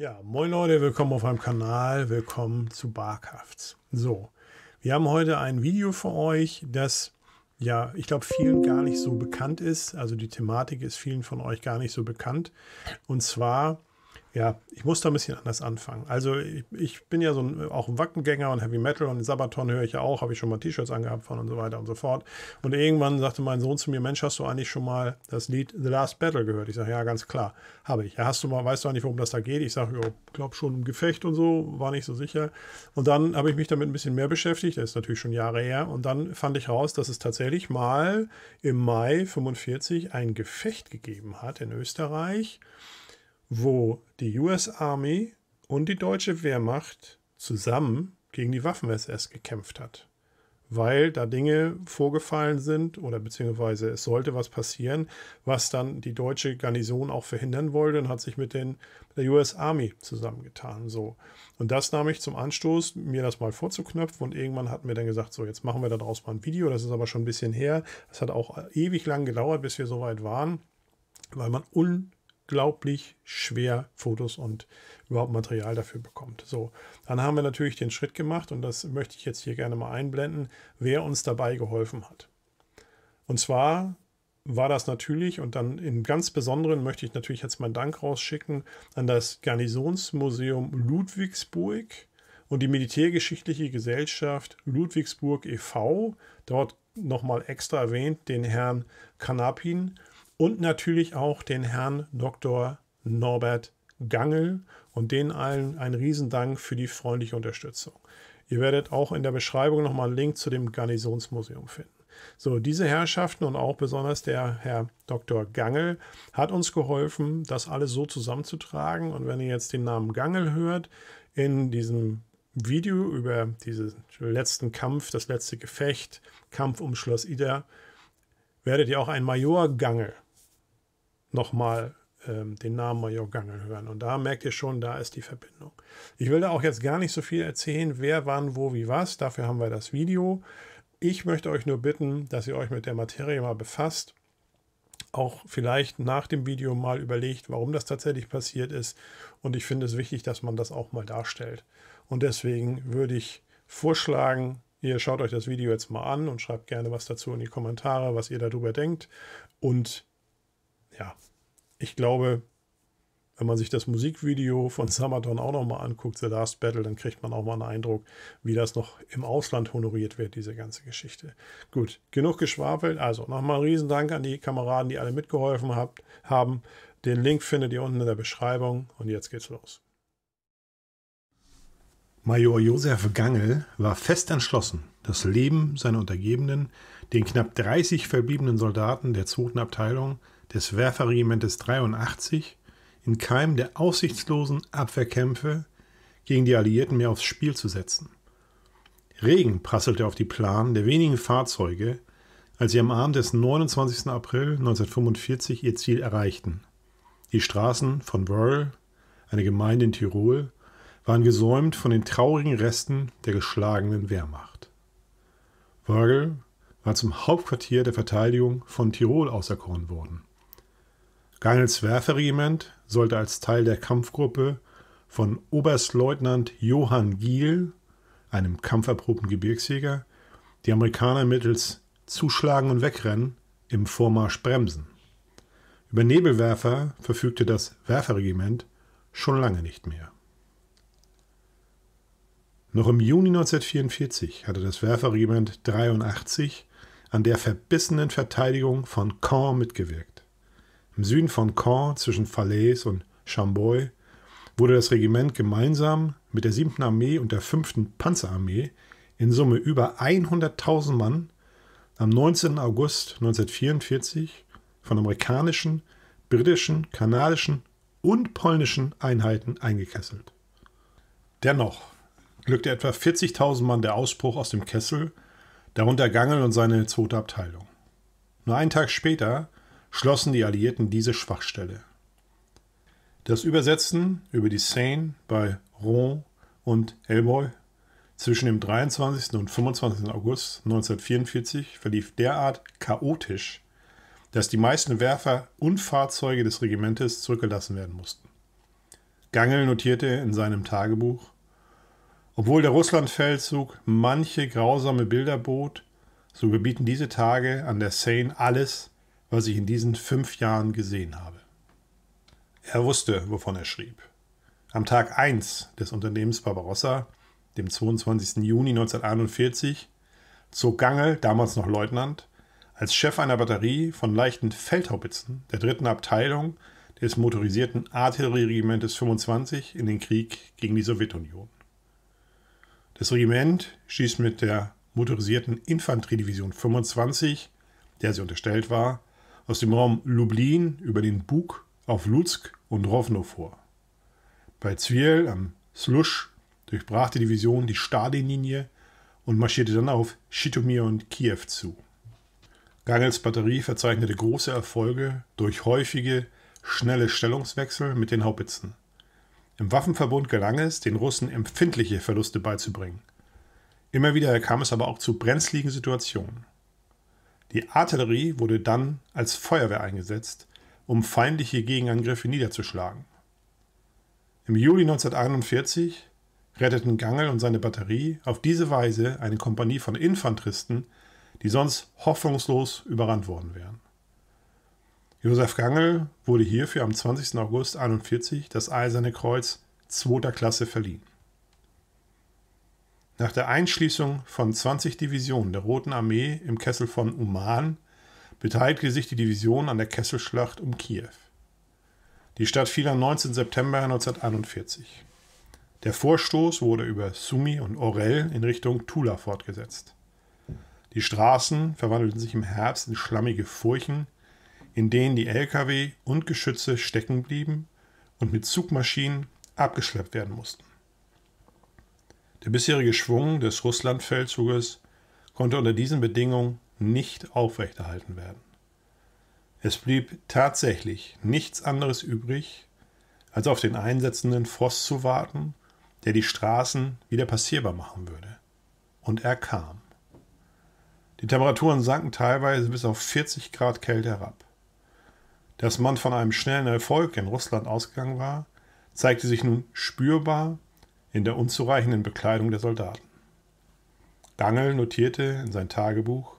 Ja, moin Leute, willkommen auf meinem Kanal, willkommen zu Barkrafts. So, wir haben heute ein Video für euch, das ja, ich glaube, vielen gar nicht so bekannt ist. Also die Thematik ist vielen von euch gar nicht so bekannt. Und zwar ja, ich muss da ein bisschen anders anfangen. Also ich, ich bin ja so ein, auch ein Wackengänger und Heavy Metal und Sabaton höre ich ja auch, habe ich schon mal T-Shirts angehabt von und so weiter und so fort. Und irgendwann sagte mein Sohn zu mir, Mensch, hast du eigentlich schon mal das Lied The Last Battle gehört? Ich sage, ja, ganz klar, habe ich. Ja, hast du mal, weißt du eigentlich, worum das da geht? Ich sage, ja, glaub schon im Gefecht und so, war nicht so sicher. Und dann habe ich mich damit ein bisschen mehr beschäftigt, das ist natürlich schon Jahre her. Und dann fand ich raus, dass es tatsächlich mal im Mai 45 ein Gefecht gegeben hat in Österreich wo die US Army und die deutsche Wehrmacht zusammen gegen die Waffen-SS gekämpft hat. Weil da Dinge vorgefallen sind oder beziehungsweise es sollte was passieren, was dann die deutsche Garnison auch verhindern wollte und hat sich mit, den, mit der US Army zusammengetan. So. Und das nahm ich zum Anstoß, mir das mal vorzuknöpfen und irgendwann hatten wir dann gesagt, so jetzt machen wir daraus mal ein Video, das ist aber schon ein bisschen her. Es hat auch ewig lang gedauert, bis wir so weit waren, weil man un unglaublich schwer Fotos und überhaupt Material dafür bekommt. So, dann haben wir natürlich den Schritt gemacht und das möchte ich jetzt hier gerne mal einblenden, wer uns dabei geholfen hat. Und zwar war das natürlich und dann im ganz Besonderen möchte ich natürlich jetzt meinen Dank rausschicken an das Garnisonsmuseum Ludwigsburg und die Militärgeschichtliche Gesellschaft Ludwigsburg e.V. Dort nochmal extra erwähnt den Herrn Kanapin und natürlich auch den Herrn Dr. Norbert Gangel und denen allen ein Riesendank für die freundliche Unterstützung. Ihr werdet auch in der Beschreibung nochmal einen Link zu dem Garnisonsmuseum finden. So, diese Herrschaften und auch besonders der Herr Dr. Gangel hat uns geholfen, das alles so zusammenzutragen. Und wenn ihr jetzt den Namen Gangel hört, in diesem Video über diesen letzten Kampf, das letzte Gefecht, Kampf um Schloss Ida, werdet ihr auch einen Major Gangel nochmal ähm, den Namen Major Majorgange hören. Und da merkt ihr schon, da ist die Verbindung. Ich will da auch jetzt gar nicht so viel erzählen, wer, wann, wo, wie, was. Dafür haben wir das Video. Ich möchte euch nur bitten, dass ihr euch mit der Materie mal befasst. Auch vielleicht nach dem Video mal überlegt, warum das tatsächlich passiert ist. Und ich finde es wichtig, dass man das auch mal darstellt. Und deswegen würde ich vorschlagen, ihr schaut euch das Video jetzt mal an und schreibt gerne was dazu in die Kommentare, was ihr darüber denkt. Und ja, ich glaube, wenn man sich das Musikvideo von Samaton auch nochmal anguckt, The Last Battle, dann kriegt man auch mal einen Eindruck, wie das noch im Ausland honoriert wird, diese ganze Geschichte. Gut, genug geschwafelt. Also nochmal ein Riesendank an die Kameraden, die alle mitgeholfen habt, haben. Den Link findet ihr unten in der Beschreibung und jetzt geht's los. Major Josef Gangel war fest entschlossen, das Leben seiner Untergebenen, den knapp 30 verbliebenen Soldaten der 2. Abteilung, des Werferregimentes 83 in Keim der aussichtslosen Abwehrkämpfe gegen die Alliierten mehr aufs Spiel zu setzen. Regen prasselte auf die Planen der wenigen Fahrzeuge, als sie am Abend des 29. April 1945 ihr Ziel erreichten. Die Straßen von Wörl, eine Gemeinde in Tirol, waren gesäumt von den traurigen Resten der geschlagenen Wehrmacht. Wörgl war zum Hauptquartier der Verteidigung von Tirol auserkoren worden. Geinels Werferregiment sollte als Teil der Kampfgruppe von Oberstleutnant Johann Giel, einem kampferprobten Gebirgsjäger, die Amerikaner mittels Zuschlagen und Wegrennen im Vormarsch bremsen. Über Nebelwerfer verfügte das Werferregiment schon lange nicht mehr. Noch im Juni 1944 hatte das Werferregiment 83 an der verbissenen Verteidigung von Caen mitgewirkt. Im Süden von Caen zwischen Falaise und Chamboy wurde das Regiment gemeinsam mit der 7. Armee und der 5. Panzerarmee in Summe über 100.000 Mann am 19. August 1944 von amerikanischen, britischen, kanadischen und polnischen Einheiten eingekesselt. Dennoch glückte etwa 40.000 Mann der Ausbruch aus dem Kessel, darunter Gangel und seine zweite Abteilung. Nur einen Tag später schlossen die Alliierten diese Schwachstelle. Das Übersetzen über die Seine bei Rouen und Elboy zwischen dem 23. und 25. August 1944 verlief derart chaotisch, dass die meisten Werfer und Fahrzeuge des Regimentes zurückgelassen werden mussten. Gangel notierte in seinem Tagebuch, obwohl der Russlandfeldzug manche grausame Bilder bot, so gebieten diese Tage an der Seine alles, was ich in diesen fünf Jahren gesehen habe. Er wusste, wovon er schrieb. Am Tag 1 des Unternehmens Barbarossa, dem 22. Juni 1941, zog Gangel, damals noch Leutnant, als Chef einer Batterie von leichten Feldhaubitzen der dritten Abteilung des motorisierten Artillerieregimentes 25 in den Krieg gegen die Sowjetunion. Das Regiment schießt mit der motorisierten Infanteriedivision 25, der sie unterstellt war, aus dem Raum Lublin über den Bug auf Lutsk und Rovno vor. Bei Zwiel am Slusch durchbrach die Division die Stalinlinie und marschierte dann auf Schitomir und Kiew zu. Gangels Batterie verzeichnete große Erfolge durch häufige, schnelle Stellungswechsel mit den Haubitzen. Im Waffenverbund gelang es, den Russen empfindliche Verluste beizubringen. Immer wieder kam es aber auch zu brenzligen Situationen. Die Artillerie wurde dann als Feuerwehr eingesetzt, um feindliche Gegenangriffe niederzuschlagen. Im Juli 1941 retteten Gangel und seine Batterie auf diese Weise eine Kompanie von Infanteristen, die sonst hoffnungslos überrannt worden wären. Josef Gangel wurde hierfür am 20. August 1941 das Eiserne Kreuz zweiter Klasse verliehen. Nach der Einschließung von 20 Divisionen der Roten Armee im Kessel von Uman beteiligte sich die Division an der Kesselschlacht um Kiew. Die Stadt fiel am 19. September 1941. Der Vorstoß wurde über Sumi und Orel in Richtung Tula fortgesetzt. Die Straßen verwandelten sich im Herbst in schlammige Furchen, in denen die Lkw und Geschütze stecken blieben und mit Zugmaschinen abgeschleppt werden mussten. Der bisherige Schwung des Russlandfeldzuges konnte unter diesen Bedingungen nicht aufrechterhalten werden. Es blieb tatsächlich nichts anderes übrig, als auf den einsetzenden Frost zu warten, der die Straßen wieder passierbar machen würde. Und er kam. Die Temperaturen sanken teilweise bis auf 40 Grad Kälte herab. Dass man von einem schnellen Erfolg in Russland ausgegangen war, zeigte sich nun spürbar in der unzureichenden Bekleidung der Soldaten. Gangel notierte in sein Tagebuch,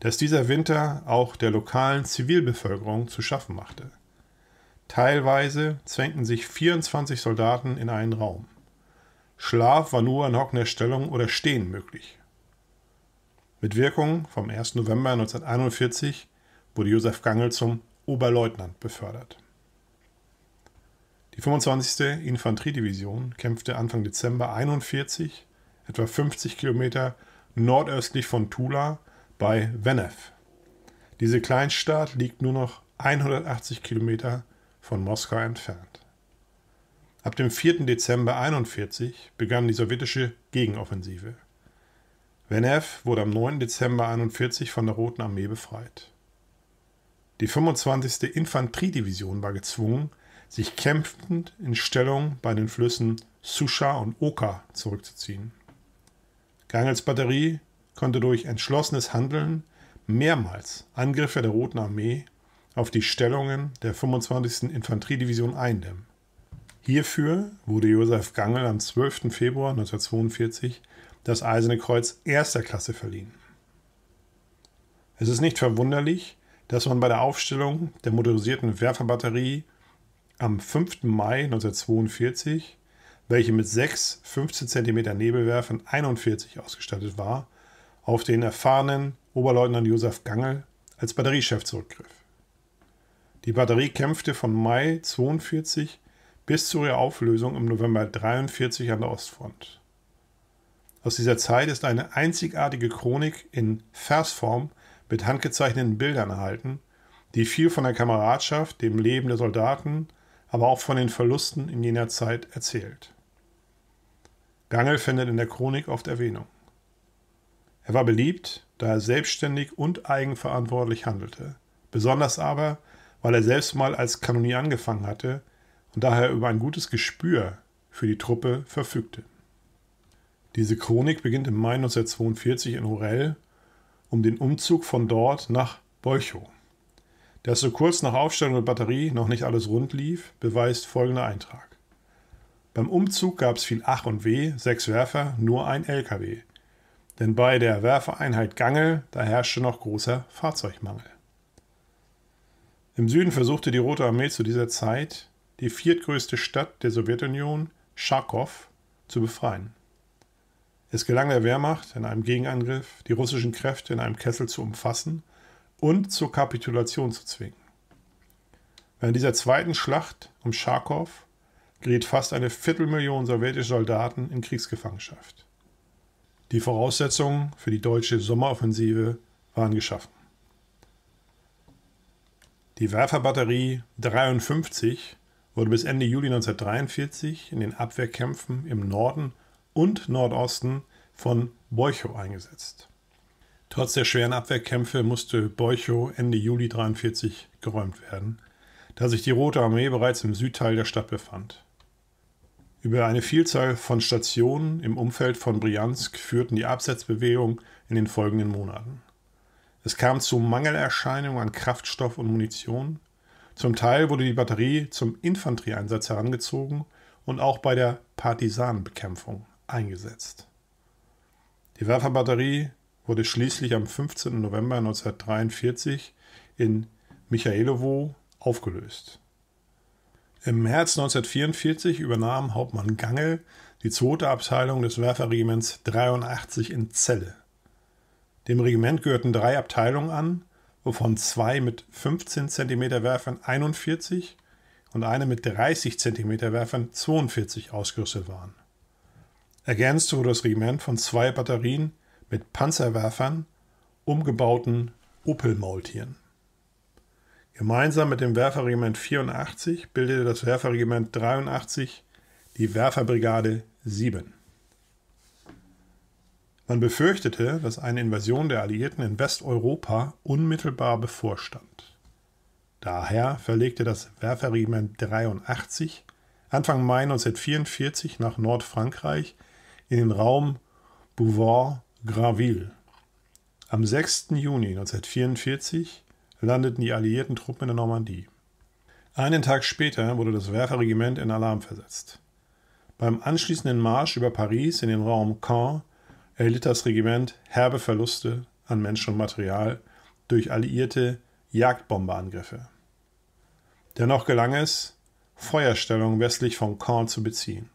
dass dieser Winter auch der lokalen Zivilbevölkerung zu schaffen machte. Teilweise zwängten sich 24 Soldaten in einen Raum. Schlaf war nur an hockender Stellung oder Stehen möglich. Mit Wirkung vom 1. November 1941 wurde Josef Gangel zum Oberleutnant befördert. Die 25. Infanteriedivision kämpfte Anfang Dezember 41, etwa 50 Kilometer nordöstlich von Tula bei Venev. Diese Kleinstadt liegt nur noch 180 Kilometer von Moskau entfernt. Ab dem 4. Dezember 41 begann die sowjetische Gegenoffensive. Venev wurde am 9. Dezember 41 von der Roten Armee befreit. Die 25. Infanteriedivision war gezwungen, sich kämpfend in Stellung bei den Flüssen Susha und Oka zurückzuziehen. Gangels Batterie konnte durch entschlossenes Handeln mehrmals Angriffe der Roten Armee auf die Stellungen der 25. Infanteriedivision eindämmen. Hierfür wurde Josef Gangel am 12. Februar 1942 das Eiserne Kreuz erster Klasse verliehen. Es ist nicht verwunderlich, dass man bei der Aufstellung der motorisierten Werferbatterie am 5. Mai 1942, welche mit sechs 15 cm Nebelwerfern 41 ausgestattet war, auf den erfahrenen Oberleutnant Josef Gangel als Batteriechef zurückgriff. Die Batterie kämpfte von Mai 1942 bis zu ihrer Auflösung im November 1943 an der Ostfront. Aus dieser Zeit ist eine einzigartige Chronik in Versform mit handgezeichneten Bildern erhalten, die viel von der Kameradschaft, dem Leben der Soldaten aber auch von den Verlusten in jener Zeit erzählt. Gangel findet in der Chronik oft Erwähnung. Er war beliebt, da er selbstständig und eigenverantwortlich handelte, besonders aber, weil er selbst mal als Kanonier angefangen hatte und daher über ein gutes Gespür für die Truppe verfügte. Diese Chronik beginnt im Mai 1942 in Orel um den Umzug von dort nach Bolchow. Dass so kurz nach Aufstellung der Batterie noch nicht alles rund lief, beweist folgender Eintrag. Beim Umzug gab es viel Ach und Weh, sechs Werfer, nur ein LKW. Denn bei der Werfereinheit Gangel, da herrschte noch großer Fahrzeugmangel. Im Süden versuchte die Rote Armee zu dieser Zeit, die viertgrößte Stadt der Sowjetunion, Scharkow, zu befreien. Es gelang der Wehrmacht in einem Gegenangriff, die russischen Kräfte in einem Kessel zu umfassen und zur Kapitulation zu zwingen. Während dieser zweiten Schlacht um Scharkow geriet fast eine Viertelmillion sowjetische Soldaten in Kriegsgefangenschaft. Die Voraussetzungen für die deutsche Sommeroffensive waren geschaffen. Die Werferbatterie 53 wurde bis Ende Juli 1943 in den Abwehrkämpfen im Norden und Nordosten von Bolchow eingesetzt. Trotz der schweren Abwehrkämpfe musste Beuchow Ende Juli 43 geräumt werden, da sich die Rote Armee bereits im Südteil der Stadt befand. Über eine Vielzahl von Stationen im Umfeld von Briansk führten die Absetzbewegungen in den folgenden Monaten. Es kam zu Mangelerscheinungen an Kraftstoff und Munition. Zum Teil wurde die Batterie zum Infanterieeinsatz herangezogen und auch bei der Partisanenbekämpfung eingesetzt. Die Werferbatterie wurde schließlich am 15. November 1943 in Michailowo aufgelöst. Im März 1944 übernahm Hauptmann Gangel die zweite Abteilung des Werferregiments 83 in Celle. Dem Regiment gehörten drei Abteilungen an, wovon zwei mit 15 cm Werfern 41 und eine mit 30 cm Werfern 42 ausgerüstet waren. Ergänzt wurde das Regiment von zwei Batterien mit Panzerwerfern, umgebauten Opel-Maultieren. Gemeinsam mit dem Werferregiment 84 bildete das Werferregiment 83 die Werferbrigade 7. Man befürchtete, dass eine Invasion der Alliierten in Westeuropa unmittelbar bevorstand. Daher verlegte das Werferregiment 83 Anfang Mai 1944 nach Nordfrankreich in den Raum Bouvard Granville. Am 6. Juni 1944 landeten die alliierten Truppen in der Normandie. Einen Tag später wurde das Werferregiment in Alarm versetzt. Beim anschließenden Marsch über Paris in den Raum Caen erlitt das Regiment herbe Verluste an Mensch und Material durch alliierte Jagdbomberangriffe. Dennoch gelang es, Feuerstellungen westlich von Caen zu beziehen.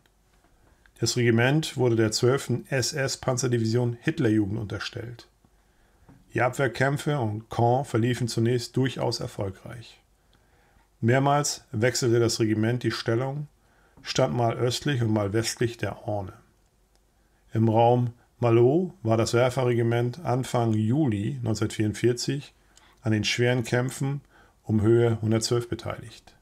Das Regiment wurde der 12. SS-Panzerdivision Hitlerjugend unterstellt. Die Abwehrkämpfe und Caen verliefen zunächst durchaus erfolgreich. Mehrmals wechselte das Regiment die Stellung, stand mal östlich und mal westlich der Orne. Im Raum Malo war das Werferregiment Anfang Juli 1944 an den schweren Kämpfen um Höhe 112 beteiligt.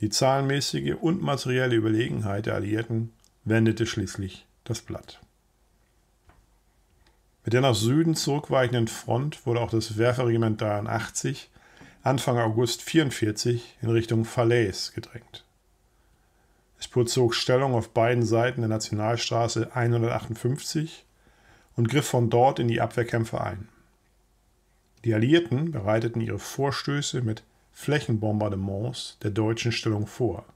Die zahlenmäßige und materielle Überlegenheit der Alliierten wendete schließlich das Blatt. Mit der nach Süden zurückweichenden Front wurde auch das Werferregiment 83 Anfang August 1944 in Richtung Falaise gedrängt. Es bezog Stellung auf beiden Seiten der Nationalstraße 158 und griff von dort in die Abwehrkämpfe ein. Die Alliierten bereiteten ihre Vorstöße mit Flächenbombardements der deutschen Stellung vor –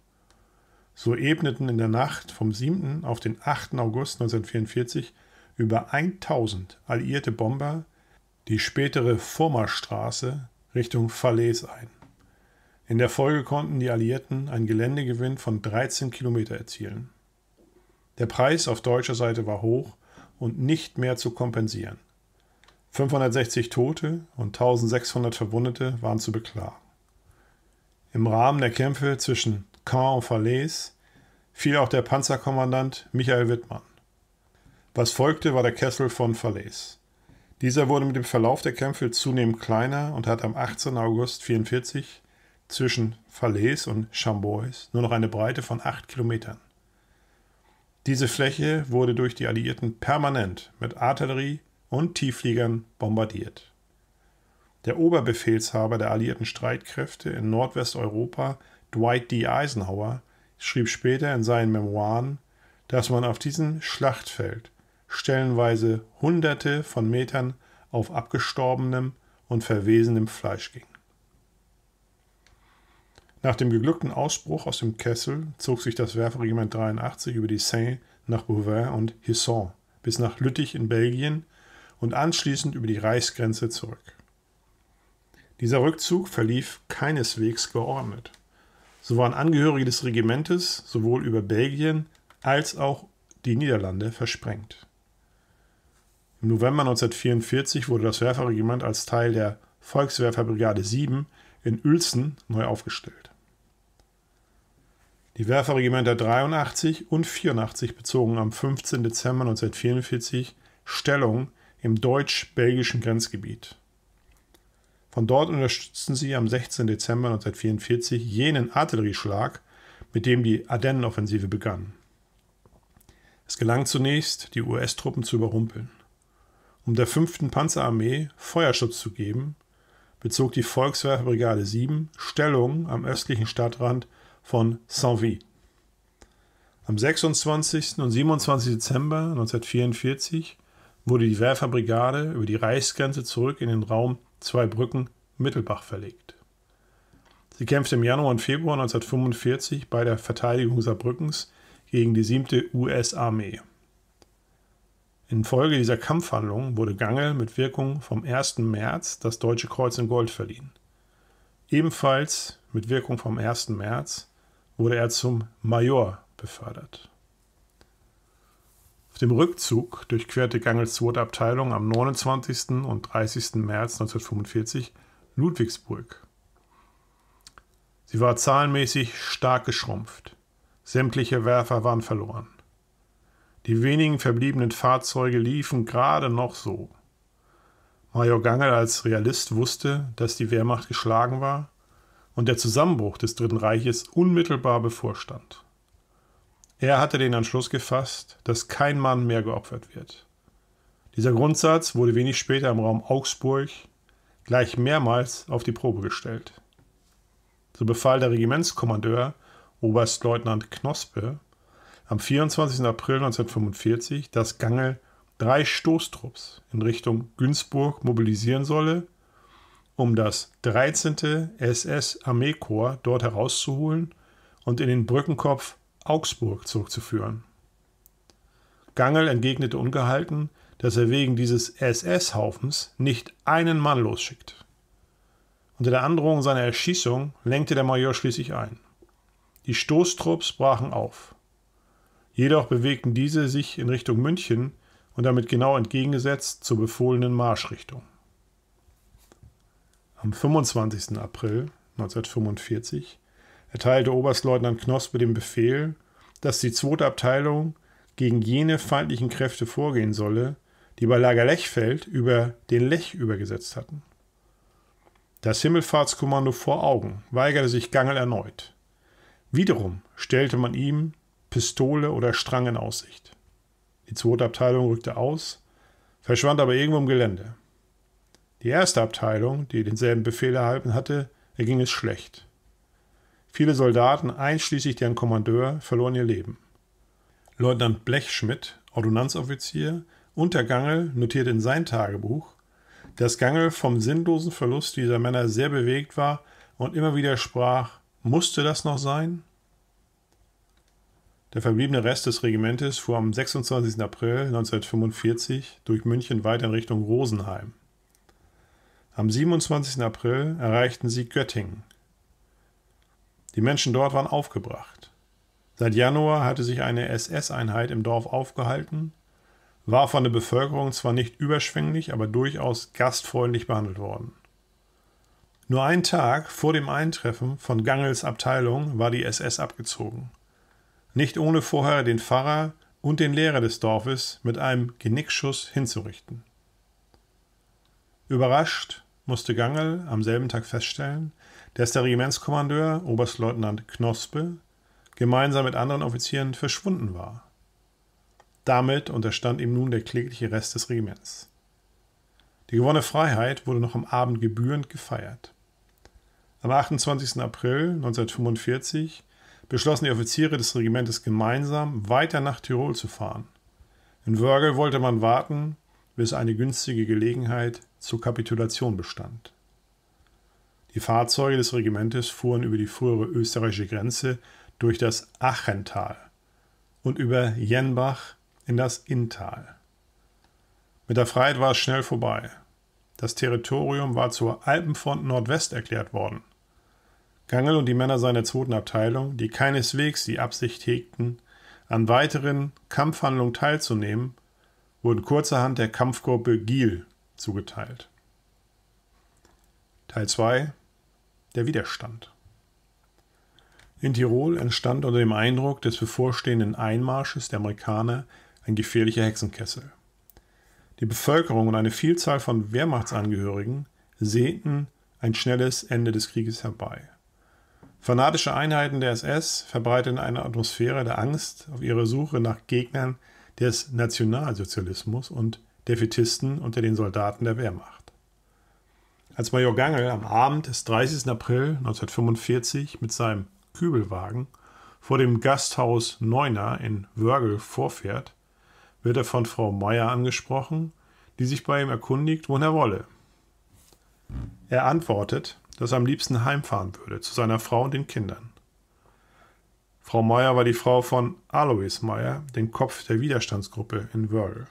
so ebneten in der Nacht vom 7. auf den 8. August 1944 über 1000 alliierte Bomber die spätere furma Richtung Falaise ein. In der Folge konnten die Alliierten einen Geländegewinn von 13 Kilometer erzielen. Der Preis auf deutscher Seite war hoch und nicht mehr zu kompensieren. 560 Tote und 1600 Verwundete waren zu beklagen. Im Rahmen der Kämpfe zwischen Caen en Falaise fiel auch der Panzerkommandant Michael Wittmann. Was folgte, war der Kessel von Falaise. Dieser wurde mit dem Verlauf der Kämpfe zunehmend kleiner und hat am 18. August 1944 zwischen Falaise und Chambois nur noch eine Breite von 8 Kilometern. Diese Fläche wurde durch die Alliierten permanent mit Artillerie und Tieffliegern bombardiert. Der Oberbefehlshaber der alliierten Streitkräfte in Nordwesteuropa Dwight D. Eisenhower schrieb später in seinen Memoiren, dass man auf diesem Schlachtfeld stellenweise Hunderte von Metern auf abgestorbenem und verwesenem Fleisch ging. Nach dem geglückten Ausbruch aus dem Kessel zog sich das Werferregiment 83 über die Seine nach Bouvin und Hisson bis nach Lüttich in Belgien und anschließend über die Reichsgrenze zurück. Dieser Rückzug verlief keineswegs geordnet. So waren Angehörige des Regimentes sowohl über Belgien als auch die Niederlande versprengt. Im November 1944 wurde das Werferregiment als Teil der Volkswerferbrigade 7 in Uelzen neu aufgestellt. Die Werferregimenter 83 und 84 bezogen am 15. Dezember 1944 Stellung im deutsch-belgischen Grenzgebiet. Von dort unterstützten sie am 16. Dezember 1944 jenen Artillerieschlag, mit dem die Ardennenoffensive begann. Es gelang zunächst, die US-Truppen zu überrumpeln. Um der 5. Panzerarmee Feuerschutz zu geben, bezog die Volkswehrbrigade 7 Stellung am östlichen Stadtrand von Saint-Vie. Am 26. und 27. Dezember 1944 wurde die Werferbrigade über die Reichsgrenze zurück in den Raum Zwei Brücken, Mittelbach verlegt. Sie kämpfte im Januar und Februar 1945 bei der Verteidigung Saarbrückens gegen die 7. US-Armee. Infolge dieser Kampfhandlungen wurde Gangel mit Wirkung vom 1. März das Deutsche Kreuz in Gold verliehen. Ebenfalls mit Wirkung vom 1. März wurde er zum Major befördert. Dem Rückzug durchquerte Gangels zweite Abteilung am 29. und 30. März 1945 Ludwigsburg. Sie war zahlenmäßig stark geschrumpft. Sämtliche Werfer waren verloren. Die wenigen verbliebenen Fahrzeuge liefen gerade noch so. Major Gangel als Realist wusste, dass die Wehrmacht geschlagen war und der Zusammenbruch des Dritten Reiches unmittelbar bevorstand. Er hatte den Entschluss gefasst, dass kein Mann mehr geopfert wird. Dieser Grundsatz wurde wenig später im Raum Augsburg gleich mehrmals auf die Probe gestellt. So befahl der Regimentskommandeur Oberstleutnant Knospe am 24. April 1945, dass Gangel drei Stoßtrupps in Richtung Günzburg mobilisieren solle, um das 13. SS-Armeekorps dort herauszuholen und in den Brückenkopf Augsburg zurückzuführen. Gangel entgegnete ungehalten, dass er wegen dieses SS-Haufens nicht einen Mann losschickt. Unter der Androhung seiner Erschießung lenkte der Major schließlich ein. Die Stoßtrupps brachen auf. Jedoch bewegten diese sich in Richtung München und damit genau entgegengesetzt zur befohlenen Marschrichtung. Am 25. April 1945 erteilte Oberstleutnant Knospe den Befehl, dass die zweite Abteilung gegen jene feindlichen Kräfte vorgehen solle, die bei Lager Lechfeld über den Lech übergesetzt hatten. Das Himmelfahrtskommando vor Augen weigerte sich Gangel erneut. Wiederum stellte man ihm Pistole oder Strang in Aussicht. Die zweite Abteilung rückte aus, verschwand aber irgendwo im Gelände. Die erste Abteilung, die denselben Befehl erhalten hatte, erging es schlecht. Viele Soldaten, einschließlich deren Kommandeur, verloren ihr Leben. Leutnant Blechschmidt, Ordonnanzoffizier, und der Gangel notiert in sein Tagebuch, dass Gangel vom sinnlosen Verlust dieser Männer sehr bewegt war und immer wieder sprach, musste das noch sein? Der verbliebene Rest des Regimentes fuhr am 26. April 1945 durch München weiter in Richtung Rosenheim. Am 27. April erreichten sie Göttingen, die Menschen dort waren aufgebracht. Seit Januar hatte sich eine SS-Einheit im Dorf aufgehalten, war von der Bevölkerung zwar nicht überschwänglich, aber durchaus gastfreundlich behandelt worden. Nur einen Tag vor dem Eintreffen von Gangels Abteilung war die SS abgezogen. Nicht ohne vorher den Pfarrer und den Lehrer des Dorfes mit einem Genickschuss hinzurichten. Überrascht musste Gangel am selben Tag feststellen, dass der Regimentskommandeur, Oberstleutnant Knospe, gemeinsam mit anderen Offizieren verschwunden war. Damit unterstand ihm nun der klägliche Rest des Regiments. Die gewonnene Freiheit wurde noch am Abend gebührend gefeiert. Am 28. April 1945 beschlossen die Offiziere des Regimentes gemeinsam, weiter nach Tirol zu fahren. In Wörgl wollte man warten, bis eine günstige Gelegenheit zur Kapitulation bestand. Die Fahrzeuge des Regimentes fuhren über die frühere österreichische Grenze durch das Achental und über Jenbach in das Inntal. Mit der Freiheit war es schnell vorbei. Das Territorium war zur Alpenfront Nordwest erklärt worden. Gangel und die Männer seiner zweiten Abteilung, die keineswegs die Absicht hegten, an weiteren Kampfhandlungen teilzunehmen, wurden kurzerhand der Kampfgruppe Giel zugeteilt. Teil 2 der Widerstand. In Tirol entstand unter dem Eindruck des bevorstehenden Einmarsches der Amerikaner ein gefährlicher Hexenkessel. Die Bevölkerung und eine Vielzahl von Wehrmachtsangehörigen sehnten ein schnelles Ende des Krieges herbei. Fanatische Einheiten der SS verbreiteten eine Atmosphäre der Angst auf ihrer Suche nach Gegnern des Nationalsozialismus und Defetisten unter den Soldaten der Wehrmacht. Als Major Gangel am Abend des 30. April 1945 mit seinem Kübelwagen vor dem Gasthaus Neuner in Wörgl vorfährt, wird er von Frau Meyer angesprochen, die sich bei ihm erkundigt, wohin er wolle. Er antwortet, dass er am liebsten heimfahren würde, zu seiner Frau und den Kindern. Frau Meyer war die Frau von Alois Meyer, dem Kopf der Widerstandsgruppe in Wörl.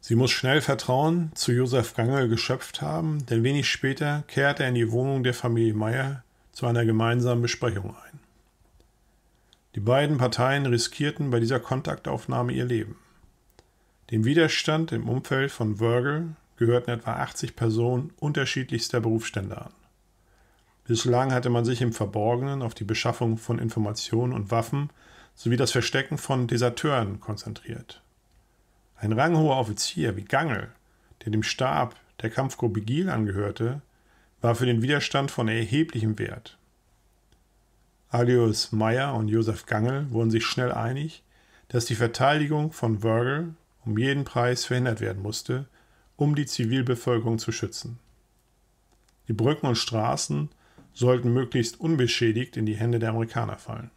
Sie muss schnell Vertrauen zu Josef Gangel geschöpft haben, denn wenig später kehrt er in die Wohnung der Familie Meyer zu einer gemeinsamen Besprechung ein. Die beiden Parteien riskierten bei dieser Kontaktaufnahme ihr Leben. Dem Widerstand im Umfeld von Wörgl gehörten etwa 80 Personen unterschiedlichster Berufsstände an. Bislang hatte man sich im Verborgenen auf die Beschaffung von Informationen und Waffen sowie das Verstecken von Deserteuren konzentriert. Ein ranghoher Offizier wie Gangel, der dem Stab der Kampfgruppe Giel angehörte, war für den Widerstand von erheblichem Wert. Alois Meyer und Josef Gangel wurden sich schnell einig, dass die Verteidigung von Wörgl um jeden Preis verhindert werden musste, um die Zivilbevölkerung zu schützen. Die Brücken und Straßen sollten möglichst unbeschädigt in die Hände der Amerikaner fallen.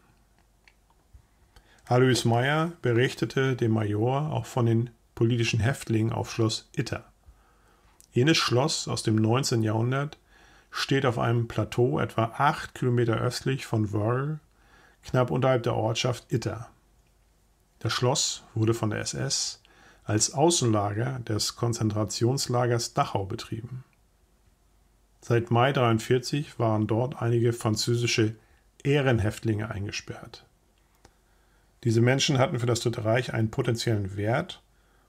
Alois Meyer berichtete dem Major auch von den politischen Häftlingen auf Schloss Itter. Jenes Schloss aus dem 19. Jahrhundert steht auf einem Plateau etwa acht Kilometer östlich von Wörl, knapp unterhalb der Ortschaft Itter. Das Schloss wurde von der SS als Außenlager des Konzentrationslagers Dachau betrieben. Seit Mai 1943 waren dort einige französische Ehrenhäftlinge eingesperrt. Diese Menschen hatten für das Dritte Reich einen potenziellen Wert,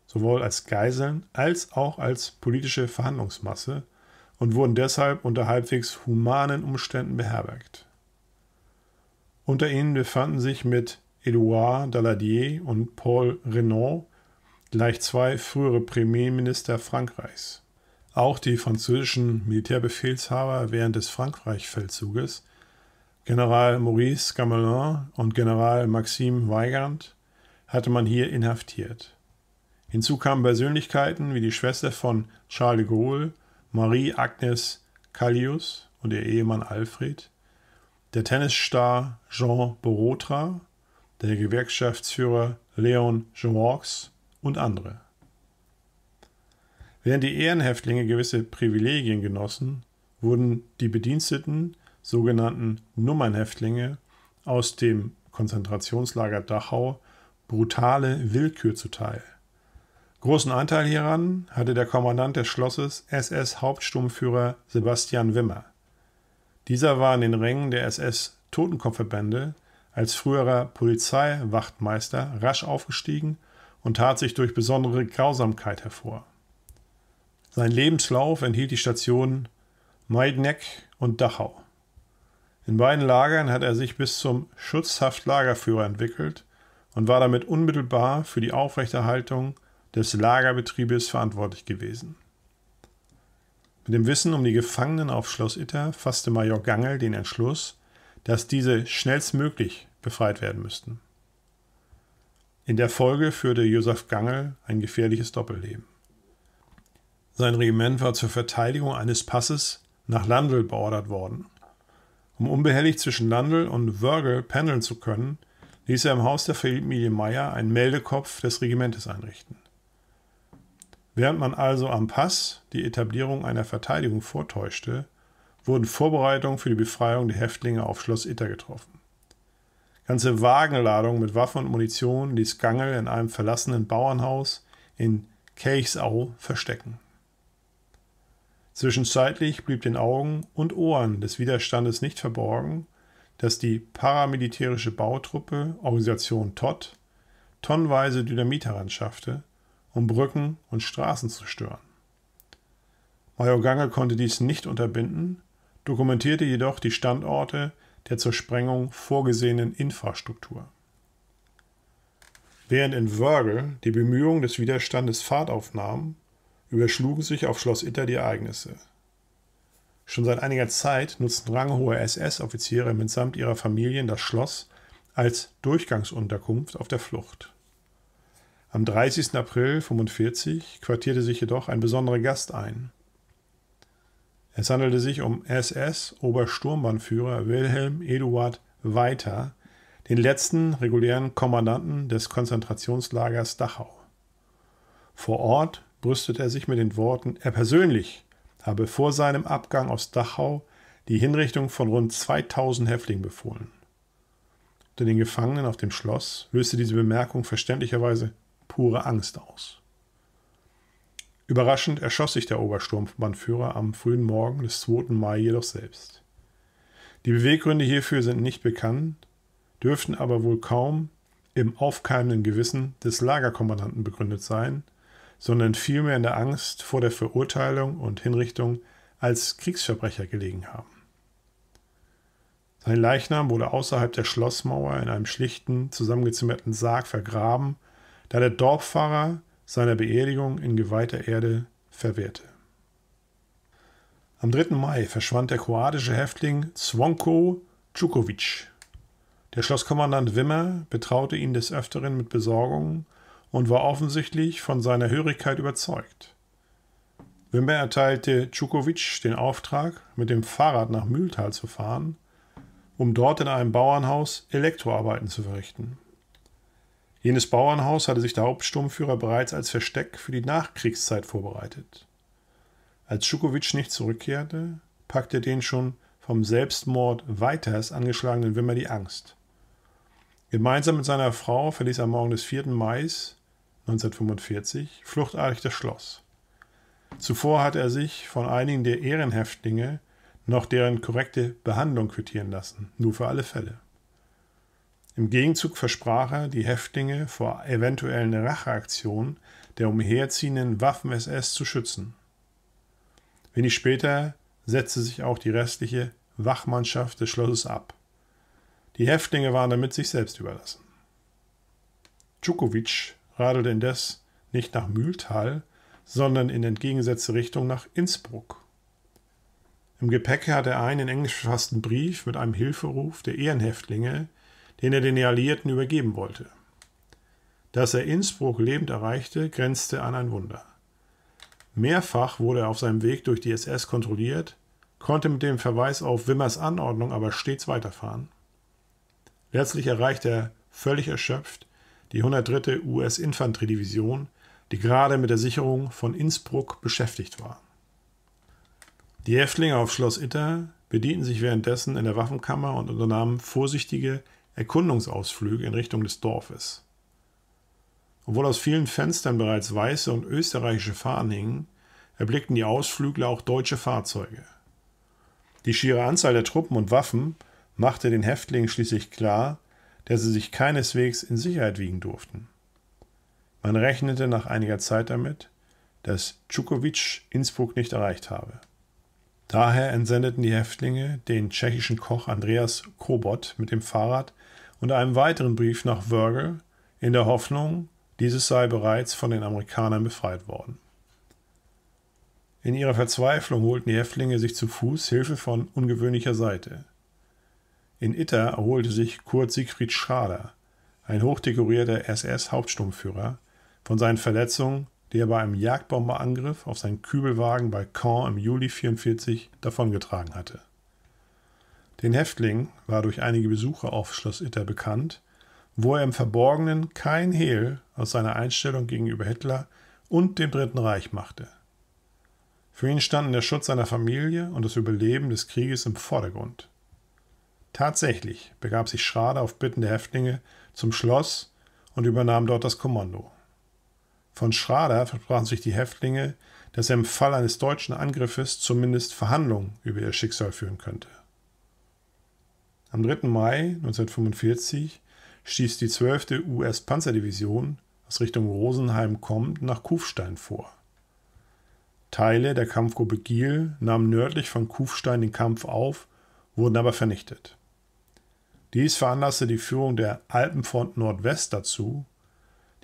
sowohl als Geiseln als auch als politische Verhandlungsmasse und wurden deshalb unter halbwegs humanen Umständen beherbergt. Unter ihnen befanden sich mit Edouard Daladier und Paul Renault gleich zwei frühere Premierminister Frankreichs. Auch die französischen Militärbefehlshaber während des Frankreich-Feldzuges General Maurice Gamelin und General Maxime Weigand hatte man hier inhaftiert. Hinzu kamen Persönlichkeiten wie die Schwester von Charles de Gaulle, Marie-Agnes Callius und ihr Ehemann Alfred, der Tennisstar Jean Borotra, der Gewerkschaftsführer Leon Georges und andere. Während die Ehrenhäftlinge gewisse Privilegien genossen, wurden die Bediensteten sogenannten Nummernhäftlinge aus dem Konzentrationslager Dachau brutale Willkür zuteil. Großen Anteil hieran hatte der Kommandant des Schlosses SS-Hauptsturmführer Sebastian Wimmer. Dieser war in den Rängen der SS-Totenkopfverbände als früherer Polizeiwachtmeister rasch aufgestiegen und tat sich durch besondere Grausamkeit hervor. Sein Lebenslauf enthielt die Stationen Meidneck und Dachau. In beiden Lagern hat er sich bis zum Schutzhaftlagerführer entwickelt und war damit unmittelbar für die Aufrechterhaltung des Lagerbetriebes verantwortlich gewesen. Mit dem Wissen um die Gefangenen auf Schloss Itter fasste Major Gangel den Entschluss, dass diese schnellstmöglich befreit werden müssten. In der Folge führte Josef Gangel ein gefährliches Doppelleben. Sein Regiment war zur Verteidigung eines Passes nach Landl beordert worden. Um unbehelligt zwischen Landl und Wörgel pendeln zu können, ließ er im Haus der Familie Meyer einen Meldekopf des Regimentes einrichten. Während man also am Pass die Etablierung einer Verteidigung vortäuschte, wurden Vorbereitungen für die Befreiung der Häftlinge auf Schloss Itter getroffen. Ganze Wagenladungen mit Waffen und Munition ließ Gangel in einem verlassenen Bauernhaus in Kelchsau verstecken. Zwischenzeitlich blieb den Augen und Ohren des Widerstandes nicht verborgen, dass die paramilitärische Bautruppe Organisation TOT tonnenweise Dynamit heranschaffte, um Brücken und Straßen zu stören. Major Gange konnte dies nicht unterbinden, dokumentierte jedoch die Standorte der zur Sprengung vorgesehenen Infrastruktur. Während in Wörgl die Bemühungen des Widerstandes Fahrt aufnahmen, überschlugen sich auf Schloss Itter die Ereignisse. Schon seit einiger Zeit nutzten ranghohe SS-Offiziere mitsamt ihrer Familien das Schloss als Durchgangsunterkunft auf der Flucht. Am 30. April 1945 quartierte sich jedoch ein besonderer Gast ein. Es handelte sich um SS-Obersturmbannführer Wilhelm Eduard Weiter, den letzten regulären Kommandanten des Konzentrationslagers Dachau. Vor Ort brüstet er sich mit den Worten, er persönlich habe vor seinem Abgang aus Dachau die Hinrichtung von rund 2000 Häftlingen befohlen. Unter den Gefangenen auf dem Schloss löste diese Bemerkung verständlicherweise pure Angst aus. Überraschend erschoss sich der Obersturmbannführer am frühen Morgen des 2. Mai jedoch selbst. Die Beweggründe hierfür sind nicht bekannt, dürften aber wohl kaum im aufkeimenden Gewissen des Lagerkommandanten begründet sein, sondern vielmehr in der Angst vor der Verurteilung und Hinrichtung als Kriegsverbrecher gelegen haben. Sein Leichnam wurde außerhalb der Schlossmauer in einem schlichten, zusammengezimmerten Sarg vergraben, da der Dorffahrer seiner Beerdigung in geweihter Erde verwehrte. Am 3. Mai verschwand der kroatische Häftling Zvonko Djukovic. Der Schlosskommandant Wimmer betraute ihn des Öfteren mit Besorgungen und war offensichtlich von seiner Hörigkeit überzeugt. Wimber erteilte Tschukovic den Auftrag, mit dem Fahrrad nach Mühltal zu fahren, um dort in einem Bauernhaus Elektroarbeiten zu verrichten. Jenes Bauernhaus hatte sich der Hauptsturmführer bereits als Versteck für die Nachkriegszeit vorbereitet. Als Tschukovic nicht zurückkehrte, packte den schon vom Selbstmord weiters angeschlagenen Wimmer die Angst. Gemeinsam mit seiner Frau verließ am Morgen des 4. Mais 1945 fluchtartig das Schloss. Zuvor hat er sich von einigen der Ehrenhäftlinge noch deren korrekte Behandlung quittieren lassen, nur für alle Fälle. Im Gegenzug versprach er, die Häftlinge vor eventuellen Racheaktionen der umherziehenden Waffen-SS zu schützen. Wenig später setzte sich auch die restliche Wachmannschaft des Schlosses ab. Die Häftlinge waren damit sich selbst überlassen. Djukowitsch radelte indes nicht nach Mühltal, sondern in entgegengesetzte Richtung nach Innsbruck. Im Gepäck hatte er einen in Englisch verfassten Brief mit einem Hilferuf der Ehrenhäftlinge, den er den Alliierten übergeben wollte. Dass er Innsbruck lebend erreichte, grenzte an ein Wunder. Mehrfach wurde er auf seinem Weg durch die SS kontrolliert, konnte mit dem Verweis auf Wimmers Anordnung aber stets weiterfahren. Letztlich erreichte er, völlig erschöpft, die 103. US-Infanteriedivision, die gerade mit der Sicherung von Innsbruck beschäftigt war. Die Häftlinge auf Schloss Itter bedienten sich währenddessen in der Waffenkammer und unternahmen vorsichtige Erkundungsausflüge in Richtung des Dorfes. Obwohl aus vielen Fenstern bereits weiße und österreichische Fahnen hingen, erblickten die Ausflügler auch deutsche Fahrzeuge. Die schiere Anzahl der Truppen und Waffen machte den Häftlingen schließlich klar, der sie sich keineswegs in Sicherheit wiegen durften. Man rechnete nach einiger Zeit damit, dass Tschukovic Innsbruck nicht erreicht habe. Daher entsendeten die Häftlinge den tschechischen Koch Andreas Kobot mit dem Fahrrad und einem weiteren Brief nach Wörgl in der Hoffnung, dieses sei bereits von den Amerikanern befreit worden. In ihrer Verzweiflung holten die Häftlinge sich zu Fuß Hilfe von ungewöhnlicher Seite. In Itter erholte sich Kurt Siegfried Schrader, ein hochdekorierter SS-Hauptsturmführer, von seinen Verletzungen, die er bei einem Jagdbomberangriff auf seinen Kübelwagen bei Caen im Juli 44 davongetragen hatte. Den Häftling war durch einige Besucher auf Schloss Itter bekannt, wo er im Verborgenen kein Hehl aus seiner Einstellung gegenüber Hitler und dem Dritten Reich machte. Für ihn standen der Schutz seiner Familie und das Überleben des Krieges im Vordergrund. Tatsächlich begab sich Schrader auf Bitten der Häftlinge zum Schloss und übernahm dort das Kommando. Von Schrader versprachen sich die Häftlinge, dass er im Fall eines deutschen Angriffes zumindest Verhandlungen über ihr Schicksal führen könnte. Am 3. Mai 1945 stieß die 12. US-Panzerdivision aus Richtung Rosenheim kommend nach Kufstein vor. Teile der Kampfgruppe Giel nahmen nördlich von Kufstein den Kampf auf, wurden aber vernichtet. Dies veranlasste die Führung der Alpenfront Nordwest dazu,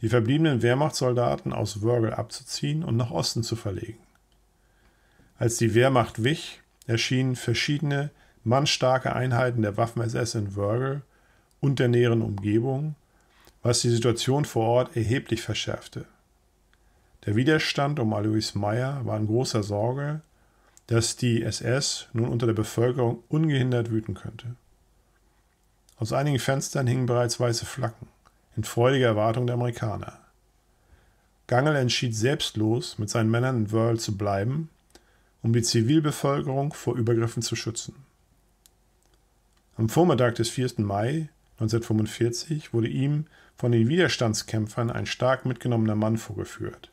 die verbliebenen Wehrmachtssoldaten aus Wörgl abzuziehen und nach Osten zu verlegen. Als die Wehrmacht wich, erschienen verschiedene mannstarke Einheiten der Waffen-SS in Wörgl und der näheren Umgebung, was die Situation vor Ort erheblich verschärfte. Der Widerstand um Alois Meyer war in großer Sorge, dass die SS nun unter der Bevölkerung ungehindert wüten könnte. Aus einigen Fenstern hingen bereits weiße Flaggen, in freudiger Erwartung der Amerikaner. Gangel entschied selbstlos, mit seinen Männern in Wörl zu bleiben, um die Zivilbevölkerung vor Übergriffen zu schützen. Am Vormittag des 4. Mai 1945 wurde ihm von den Widerstandskämpfern ein stark mitgenommener Mann vorgeführt.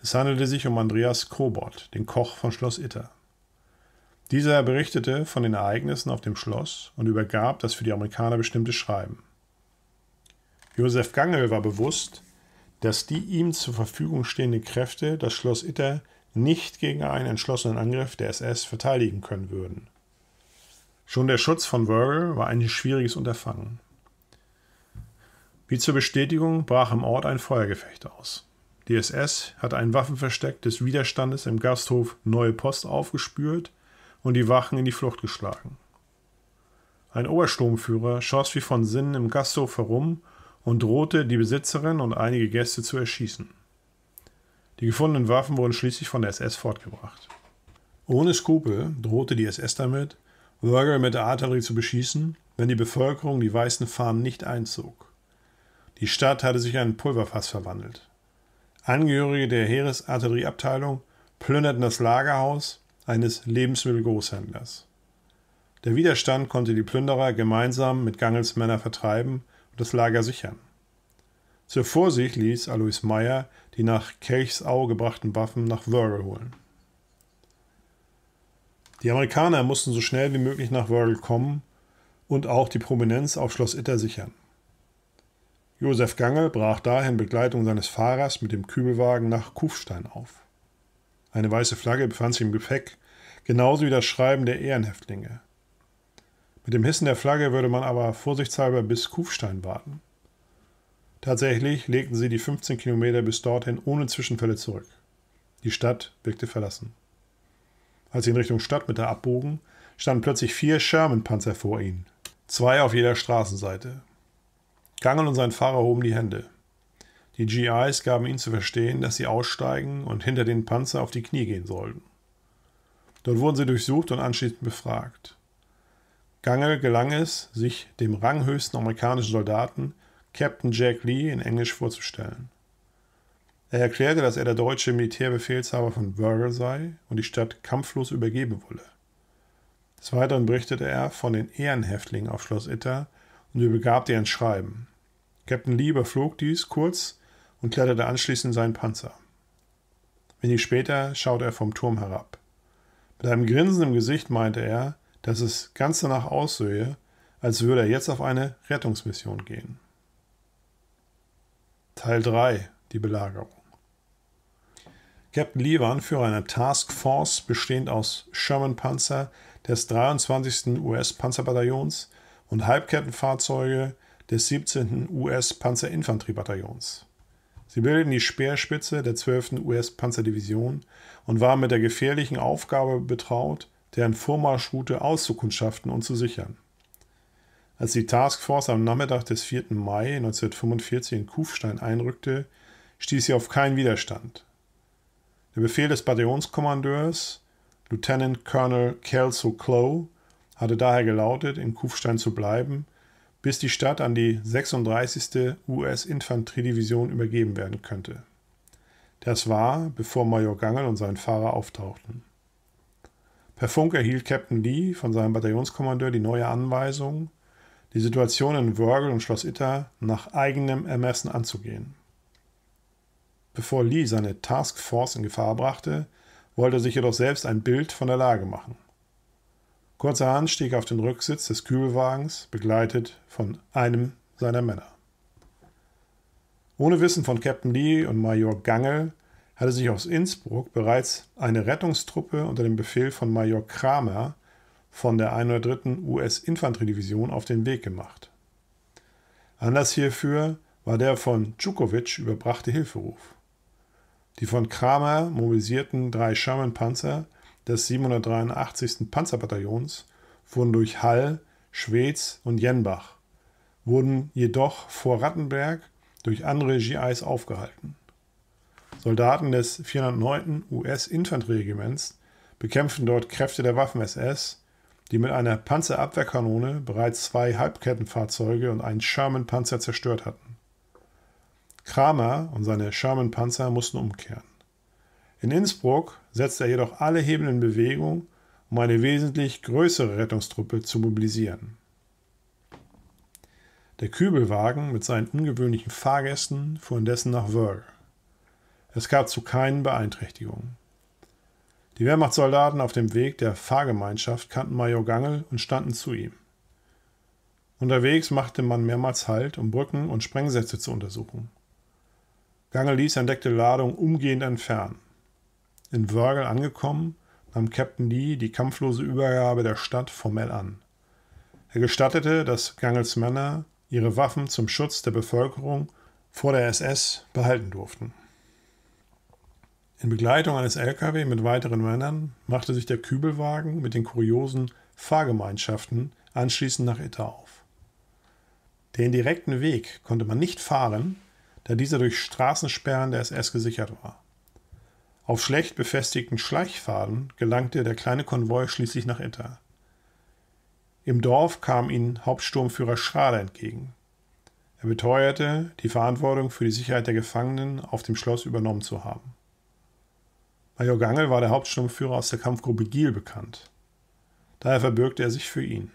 Es handelte sich um Andreas Kobold, den Koch von Schloss Itter. Dieser berichtete von den Ereignissen auf dem Schloss und übergab das für die Amerikaner bestimmte Schreiben. Josef Gangel war bewusst, dass die ihm zur Verfügung stehenden Kräfte das Schloss Itter nicht gegen einen entschlossenen Angriff der SS verteidigen können würden. Schon der Schutz von Wörgl war ein schwieriges Unterfangen. Wie zur Bestätigung brach im Ort ein Feuergefecht aus. Die SS hatte ein Waffenversteck des Widerstandes im Gasthof Neue Post aufgespürt und die Wachen in die Flucht geschlagen. Ein Obersturmführer schoss wie von Sinnen im Gasthof herum und drohte, die Besitzerin und einige Gäste zu erschießen. Die gefundenen Waffen wurden schließlich von der SS fortgebracht. Ohne Skrupel drohte die SS damit, Wörgl mit der Artillerie zu beschießen, wenn die Bevölkerung die weißen Fahnen nicht einzog. Die Stadt hatte sich in ein Pulverfass verwandelt. Angehörige der Heeresartillerieabteilung plünderten das Lagerhaus eines Lebensmittelgroßhändlers. Der Widerstand konnte die Plünderer gemeinsam mit Gangels Männer vertreiben und das Lager sichern. Zur Vorsicht ließ Alois Meyer die nach Kelchsau gebrachten Waffen nach Wörgl holen. Die Amerikaner mussten so schnell wie möglich nach Wörgl kommen und auch die Prominenz auf Schloss Itter sichern. Josef Gangel brach daher in Begleitung seines Fahrers mit dem Kübelwagen nach Kufstein auf. Eine weiße Flagge befand sich im Gepäck, genauso wie das Schreiben der Ehrenhäftlinge. Mit dem Hissen der Flagge würde man aber vorsichtshalber bis Kufstein warten. Tatsächlich legten sie die 15 Kilometer bis dorthin ohne Zwischenfälle zurück. Die Stadt wirkte verlassen. Als sie in Richtung Stadtmitte abbogen, standen plötzlich vier Sherman-Panzer vor ihnen. Zwei auf jeder Straßenseite. Gangel und sein Fahrer hoben die Hände. Die GIs gaben ihnen zu verstehen, dass sie aussteigen und hinter den Panzer auf die Knie gehen sollten. Dort wurden sie durchsucht und anschließend befragt. Gangel gelang es, sich dem ranghöchsten amerikanischen Soldaten, Captain Jack Lee, in Englisch vorzustellen. Er erklärte, dass er der deutsche Militärbefehlshaber von Burger sei und die Stadt kampflos übergeben wolle. Des Weiteren berichtete er von den Ehrenhäftlingen auf Schloss Itter und übergab ihr ein Schreiben. Captain Lee überflog dies kurz und kletterte anschließend seinen Panzer. Wenig später schaute er vom Turm herab. Mit einem Grinsen im Gesicht meinte er, dass es ganz danach aussähe, als würde er jetzt auf eine Rettungsmission gehen. Teil 3 Die Belagerung Captain Lee war Anführer einer Taskforce bestehend aus Sherman-Panzer des 23. US-Panzerbataillons und Halbkettenfahrzeuge des 17. US-Panzerinfanteriebataillons. Sie bildeten die Speerspitze der 12. US-Panzerdivision und waren mit der gefährlichen Aufgabe betraut, deren Vormarschroute auszukundschaften und zu sichern. Als die Taskforce am Nachmittag des 4. Mai 1945 in Kufstein einrückte, stieß sie auf keinen Widerstand. Der Befehl des Bataillonskommandeurs, Lieutenant Colonel Kelso Clow, hatte daher gelautet, in Kufstein zu bleiben bis die Stadt an die 36. US-Infanteriedivision übergeben werden könnte. Das war, bevor Major Gangel und sein Fahrer auftauchten. Per Funk erhielt Captain Lee von seinem Bataillonskommandeur die neue Anweisung, die Situation in Wörgl und Schloss Itter nach eigenem Ermessen anzugehen. Bevor Lee seine Task Force in Gefahr brachte, wollte er sich jedoch selbst ein Bild von der Lage machen. Kurzerhand stieg auf den Rücksitz des Kübelwagens, begleitet von einem seiner Männer. Ohne Wissen von Captain Lee und Major Gangel hatte sich aus Innsbruck bereits eine Rettungstruppe unter dem Befehl von Major Kramer von der 103. US-Infanteriedivision auf den Weg gemacht. Anlass hierfür war der von Djukowitsch überbrachte Hilferuf. Die von Kramer mobilisierten drei Sherman-Panzer des 783. Panzerbataillons wurden durch Hall, Schwedz und Jenbach, wurden jedoch vor Rattenberg durch andere GIs aufgehalten. Soldaten des 409. US-Infanterieregiments bekämpften dort Kräfte der Waffen-SS, die mit einer Panzerabwehrkanone bereits zwei Halbkettenfahrzeuge und einen Sherman-Panzer zerstört hatten. Kramer und seine Sherman-Panzer mussten umkehren. In Innsbruck setzte er jedoch alle Hebel in Bewegung, um eine wesentlich größere Rettungstruppe zu mobilisieren. Der Kübelwagen mit seinen ungewöhnlichen Fahrgästen fuhr indessen nach Wörl. Es gab zu keinen Beeinträchtigungen. Die Wehrmachtssoldaten auf dem Weg der Fahrgemeinschaft kannten Major Gangel und standen zu ihm. Unterwegs machte man mehrmals Halt, um Brücken und Sprengsätze zu untersuchen. Gangel ließ entdeckte Ladung umgehend entfernen in Wörgl angekommen, nahm Captain Lee die kampflose Übergabe der Stadt formell an. Er gestattete, dass Gangels Männer ihre Waffen zum Schutz der Bevölkerung vor der SS behalten durften. In Begleitung eines LKW mit weiteren Männern machte sich der Kübelwagen mit den kuriosen Fahrgemeinschaften anschließend nach Itter auf. Den direkten Weg konnte man nicht fahren, da dieser durch Straßensperren der SS gesichert war. Auf schlecht befestigten Schleichpfaden gelangte der kleine Konvoi schließlich nach Itter. Im Dorf kam ihnen Hauptsturmführer Schrader entgegen. Er beteuerte, die Verantwortung für die Sicherheit der Gefangenen auf dem Schloss übernommen zu haben. Major Gangel war der Hauptsturmführer aus der Kampfgruppe Giel bekannt. Daher verbürgte er sich für ihn.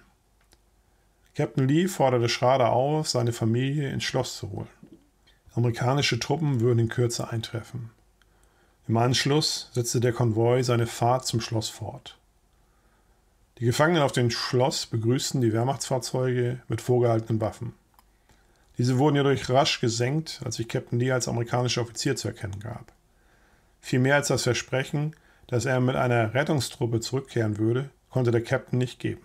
Captain Lee forderte Schrader auf, seine Familie ins Schloss zu holen. Amerikanische Truppen würden in Kürze eintreffen. Im Anschluss setzte der Konvoi seine Fahrt zum Schloss fort. Die Gefangenen auf dem Schloss begrüßten die Wehrmachtsfahrzeuge mit vorgehaltenen Waffen. Diese wurden jedoch rasch gesenkt, als sich Captain Lee als amerikanischer Offizier zu erkennen gab. Viel mehr als das Versprechen, dass er mit einer Rettungstruppe zurückkehren würde, konnte der Captain nicht geben.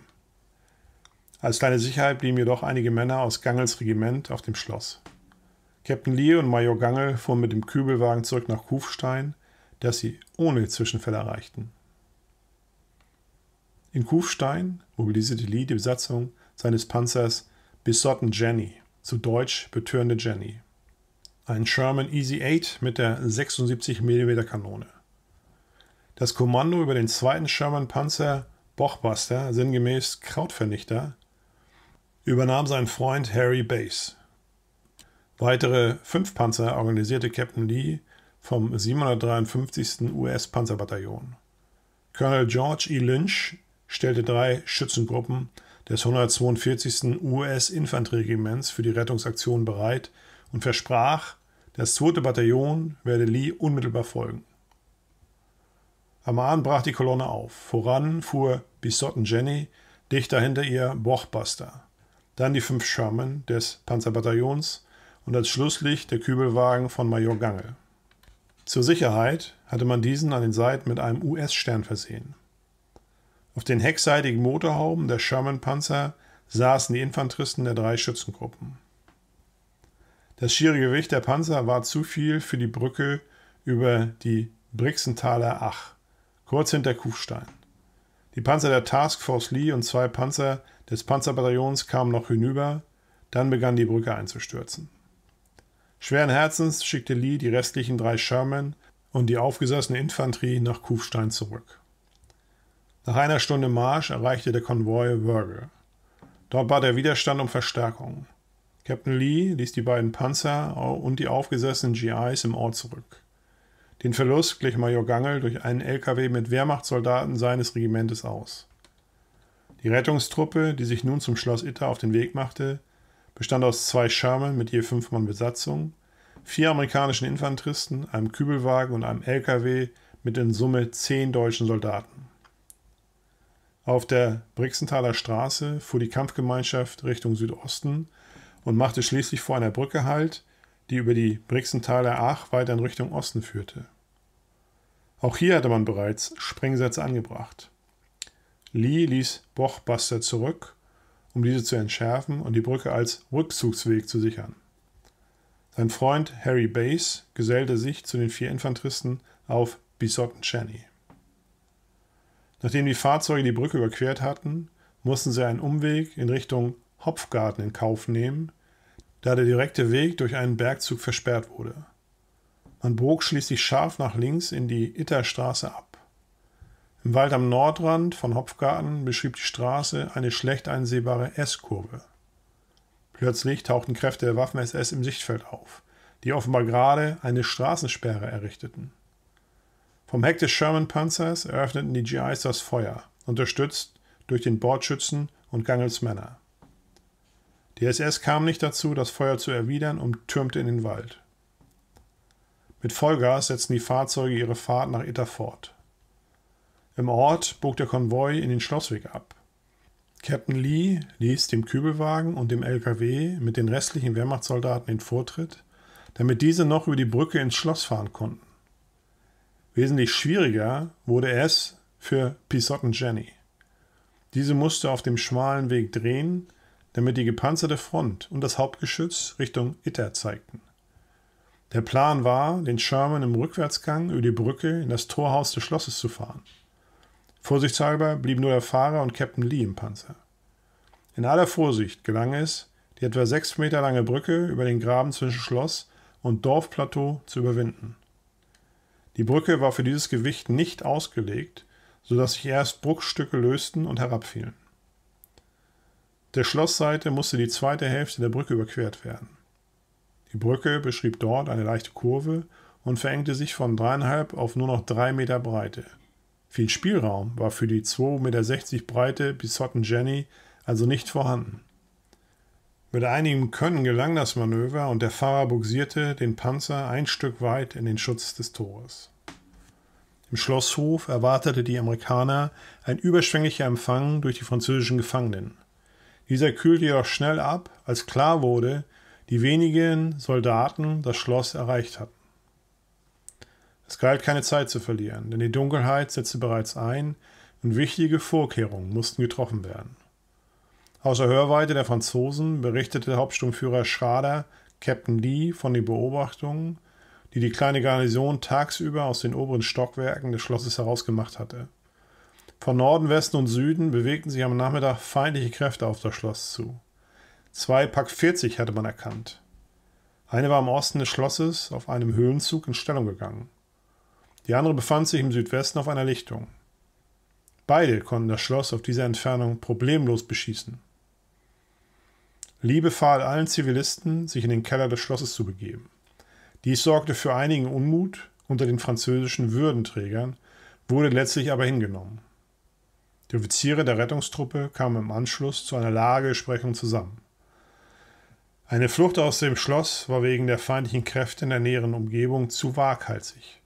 Als kleine Sicherheit blieben jedoch einige Männer aus Gangels Regiment auf dem Schloss. Captain Lee und Major Gangel fuhren mit dem Kübelwagen zurück nach Kufstein, das sie ohne Zwischenfälle erreichten. In Kufstein mobilisierte Lee die Besatzung seines Panzers Besotten Jenny, zu Deutsch betörende Jenny, ein Sherman Easy 8 mit der 76 mm Kanone. Das Kommando über den zweiten Sherman Panzer Bochbuster, sinngemäß Krautvernichter, übernahm sein Freund Harry Bass. Weitere fünf Panzer organisierte Captain Lee vom 753. US-Panzerbataillon. Colonel George E. Lynch stellte drei Schützengruppen des 142. US-Infanterieregiments für die Rettungsaktion bereit und versprach, das 2. Bataillon werde Lee unmittelbar folgen. Am Ahn brach die Kolonne auf. Voran fuhr Bisotten Jenny, dicht dahinter ihr Bochbuster. Dann die fünf Sherman des Panzerbataillons und als Schlusslicht der Kübelwagen von Major Gangel. Zur Sicherheit hatte man diesen an den Seiten mit einem US-Stern versehen. Auf den heckseitigen Motorhauben der Sherman-Panzer saßen die Infanteristen der drei Schützengruppen. Das schiere Gewicht der Panzer war zu viel für die Brücke über die Brixenthaler Ach, kurz hinter Kufstein. Die Panzer der Task Force Lee und zwei Panzer des Panzerbataillons kamen noch hinüber, dann begann die Brücke einzustürzen. Schweren Herzens schickte Lee die restlichen drei Sherman und die aufgesessene Infanterie nach Kufstein zurück. Nach einer Stunde Marsch erreichte der Konvoi Wörgl. Dort bat der Widerstand um Verstärkung. Captain Lee ließ die beiden Panzer und die aufgesessenen GIs im Ort zurück. Den Verlust glich Major Gangel durch einen LKW mit Wehrmachtssoldaten seines Regimentes aus. Die Rettungstruppe, die sich nun zum Schloss Itter auf den Weg machte, bestand aus zwei Shermen mit je fünf Mann Besatzung, vier amerikanischen Infanteristen, einem Kübelwagen und einem LKW mit in Summe zehn deutschen Soldaten. Auf der Brixenthaler Straße fuhr die Kampfgemeinschaft Richtung Südosten und machte schließlich vor einer Brücke Halt, die über die Brixenthaler Ach weiter in Richtung Osten führte. Auch hier hatte man bereits Sprengsätze angebracht. Lee ließ Bochbuster zurück um diese zu entschärfen und die Brücke als Rückzugsweg zu sichern. Sein Freund Harry Bass gesellte sich zu den vier Infanteristen auf Bisotten Cheney. Nachdem die Fahrzeuge die Brücke überquert hatten, mussten sie einen Umweg in Richtung Hopfgarten in Kauf nehmen, da der direkte Weg durch einen Bergzug versperrt wurde. Man bog schließlich scharf nach links in die Itterstraße ab. Im Wald am Nordrand von Hopfgarten beschrieb die Straße eine schlecht einsehbare S-Kurve. Plötzlich tauchten Kräfte der Waffen-SS im Sichtfeld auf, die offenbar gerade eine Straßensperre errichteten. Vom Heck des Sherman-Panzers eröffneten die GIs das Feuer, unterstützt durch den Bordschützen und Gangels Männer. Die SS kam nicht dazu, das Feuer zu erwidern und türmte in den Wald. Mit Vollgas setzten die Fahrzeuge ihre Fahrt nach Itter fort. Im Ort bog der Konvoi in den Schlossweg ab. Captain Lee ließ dem Kübelwagen und dem LKW mit den restlichen Wehrmachtssoldaten den Vortritt, damit diese noch über die Brücke ins Schloss fahren konnten. Wesentlich schwieriger wurde es für Pisotten Jenny. Diese musste auf dem schmalen Weg drehen, damit die gepanzerte Front und das Hauptgeschütz Richtung Itter zeigten. Der Plan war, den Sherman im Rückwärtsgang über die Brücke in das Torhaus des Schlosses zu fahren. Vorsichtshalber blieben nur der Fahrer und Captain Lee im Panzer. In aller Vorsicht gelang es, die etwa sechs Meter lange Brücke über den Graben zwischen Schloss und Dorfplateau zu überwinden. Die Brücke war für dieses Gewicht nicht ausgelegt, so dass sich erst Bruchstücke lösten und herabfielen. Der Schlossseite musste die zweite Hälfte der Brücke überquert werden. Die Brücke beschrieb dort eine leichte Kurve und verengte sich von dreieinhalb auf nur noch drei Meter Breite – viel Spielraum war für die 2,60 Meter breite Bisotten Jenny also nicht vorhanden. Mit einigem Können gelang das Manöver und der Fahrer buxierte den Panzer ein Stück weit in den Schutz des Tores. Im Schlosshof erwartete die Amerikaner ein überschwänglicher Empfang durch die französischen Gefangenen. Dieser kühlte jedoch schnell ab, als klar wurde, die wenigen Soldaten das Schloss erreicht hatten. Es galt keine Zeit zu verlieren, denn die Dunkelheit setzte bereits ein und wichtige Vorkehrungen mussten getroffen werden. Außer Hörweite der Franzosen berichtete Hauptsturmführer Schrader Captain Lee von den Beobachtungen, die die kleine Garnison tagsüber aus den oberen Stockwerken des Schlosses herausgemacht hatte. Von Norden, Westen und Süden bewegten sich am Nachmittag feindliche Kräfte auf das Schloss zu. Zwei Pack 40 hatte man erkannt. Eine war im Osten des Schlosses auf einem Höhenzug in Stellung gegangen. Die andere befand sich im Südwesten auf einer Lichtung. Beide konnten das Schloss auf dieser Entfernung problemlos beschießen. Lee befahl allen Zivilisten, sich in den Keller des Schlosses zu begeben. Dies sorgte für einigen Unmut unter den französischen Würdenträgern, wurde letztlich aber hingenommen. Die Offiziere der Rettungstruppe kamen im Anschluss zu einer Lagebesprechung zusammen. Eine Flucht aus dem Schloss war wegen der feindlichen Kräfte in der näheren Umgebung zu waghalsig.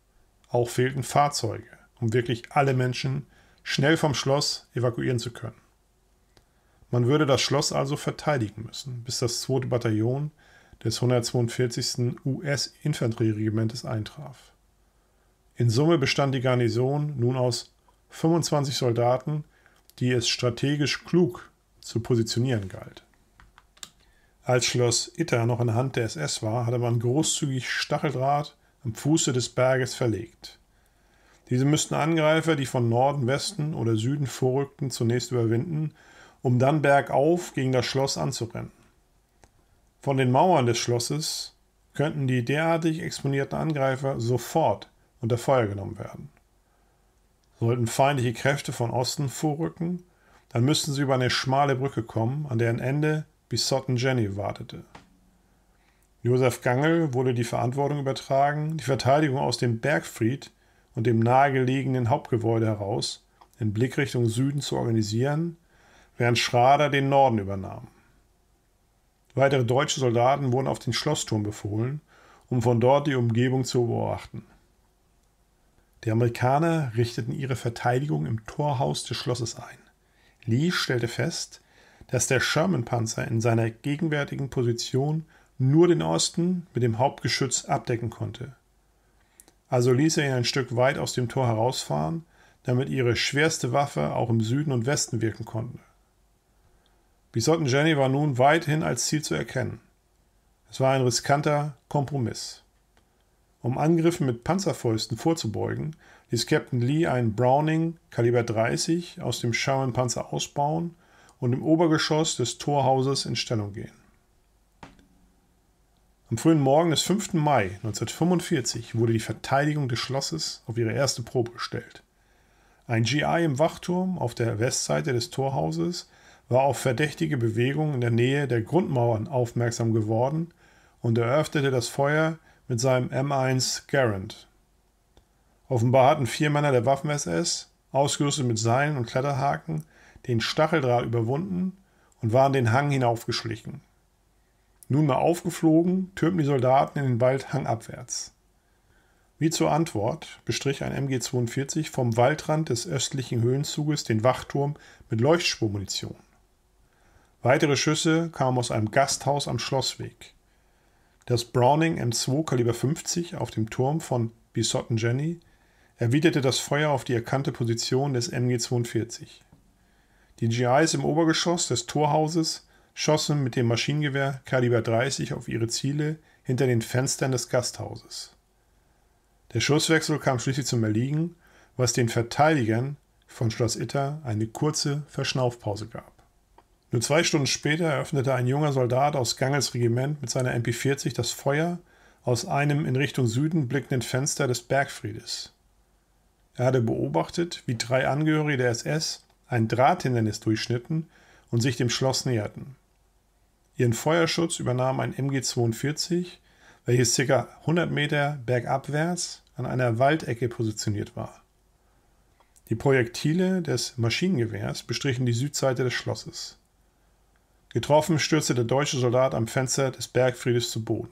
Auch fehlten Fahrzeuge, um wirklich alle Menschen schnell vom Schloss evakuieren zu können. Man würde das Schloss also verteidigen müssen, bis das 2. Bataillon des 142. US-Infanterieregimentes eintraf. In Summe bestand die Garnison nun aus 25 Soldaten, die es strategisch klug zu positionieren galt. Als Schloss Itter noch in der Hand der SS war, hatte man großzügig Stacheldraht am Fuße des Berges verlegt. Diese müssten Angreifer, die von Norden, Westen oder Süden vorrückten, zunächst überwinden, um dann bergauf gegen das Schloss anzurennen. Von den Mauern des Schlosses könnten die derartig exponierten Angreifer sofort unter Feuer genommen werden. Sollten feindliche Kräfte von Osten vorrücken, dann müssten sie über eine schmale Brücke kommen, an deren Ende Bisotten Jenny wartete. Josef Gangel wurde die Verantwortung übertragen, die Verteidigung aus dem Bergfried und dem nahegelegenen Hauptgebäude heraus in Blickrichtung Süden zu organisieren, während Schrader den Norden übernahm. Weitere deutsche Soldaten wurden auf den Schlossturm befohlen, um von dort die Umgebung zu beobachten. Die Amerikaner richteten ihre Verteidigung im Torhaus des Schlosses ein. Lee stellte fest, dass der Sherman-Panzer in seiner gegenwärtigen Position nur den Osten mit dem Hauptgeschütz abdecken konnte. Also ließ er ihn ein Stück weit aus dem Tor herausfahren, damit ihre schwerste Waffe auch im Süden und Westen wirken konnte. Bisotten Jenny war nun weithin als Ziel zu erkennen. Es war ein riskanter Kompromiss. Um Angriffen mit Panzerfäusten vorzubeugen, ließ Captain Lee einen Browning Kaliber 30 aus dem Sherman-Panzer ausbauen und im Obergeschoss des Torhauses in Stellung gehen. Am frühen Morgen des 5. Mai 1945 wurde die Verteidigung des Schlosses auf ihre erste Probe gestellt. Ein GI im Wachturm auf der Westseite des Torhauses war auf verdächtige Bewegungen in der Nähe der Grundmauern aufmerksam geworden und eröffnete das Feuer mit seinem M1 Garand. Offenbar hatten vier Männer der Waffen-SS, ausgerüstet mit Seilen und Kletterhaken, den Stacheldraht überwunden und waren den Hang hinaufgeschlichen. Nun mal aufgeflogen, türmten die Soldaten in den Wald hangabwärts. Wie zur Antwort bestrich ein MG-42 vom Waldrand des östlichen Höhenzuges den Wachturm mit Leuchtspurmunition. Weitere Schüsse kamen aus einem Gasthaus am Schlossweg. Das Browning M2 Kaliber 50 auf dem Turm von Bisotten Jenny erwiderte das Feuer auf die erkannte Position des MG-42. Die GIs im Obergeschoss des Torhauses schossen mit dem Maschinengewehr Kaliber 30 auf ihre Ziele hinter den Fenstern des Gasthauses. Der Schusswechsel kam schließlich zum Erliegen, was den Verteidigern von Schloss Itter eine kurze Verschnaufpause gab. Nur zwei Stunden später eröffnete ein junger Soldat aus Gangels Regiment mit seiner MP40 das Feuer aus einem in Richtung Süden blickenden Fenster des Bergfriedes. Er hatte beobachtet, wie drei Angehörige der SS ein Drahthindernis durchschnitten und sich dem Schloss näherten. Ihren Feuerschutz übernahm ein MG42, welches ca. 100 Meter bergabwärts an einer Waldecke positioniert war. Die Projektile des Maschinengewehrs bestrichen die Südseite des Schlosses. Getroffen stürzte der deutsche Soldat am Fenster des Bergfriedes zu Boden.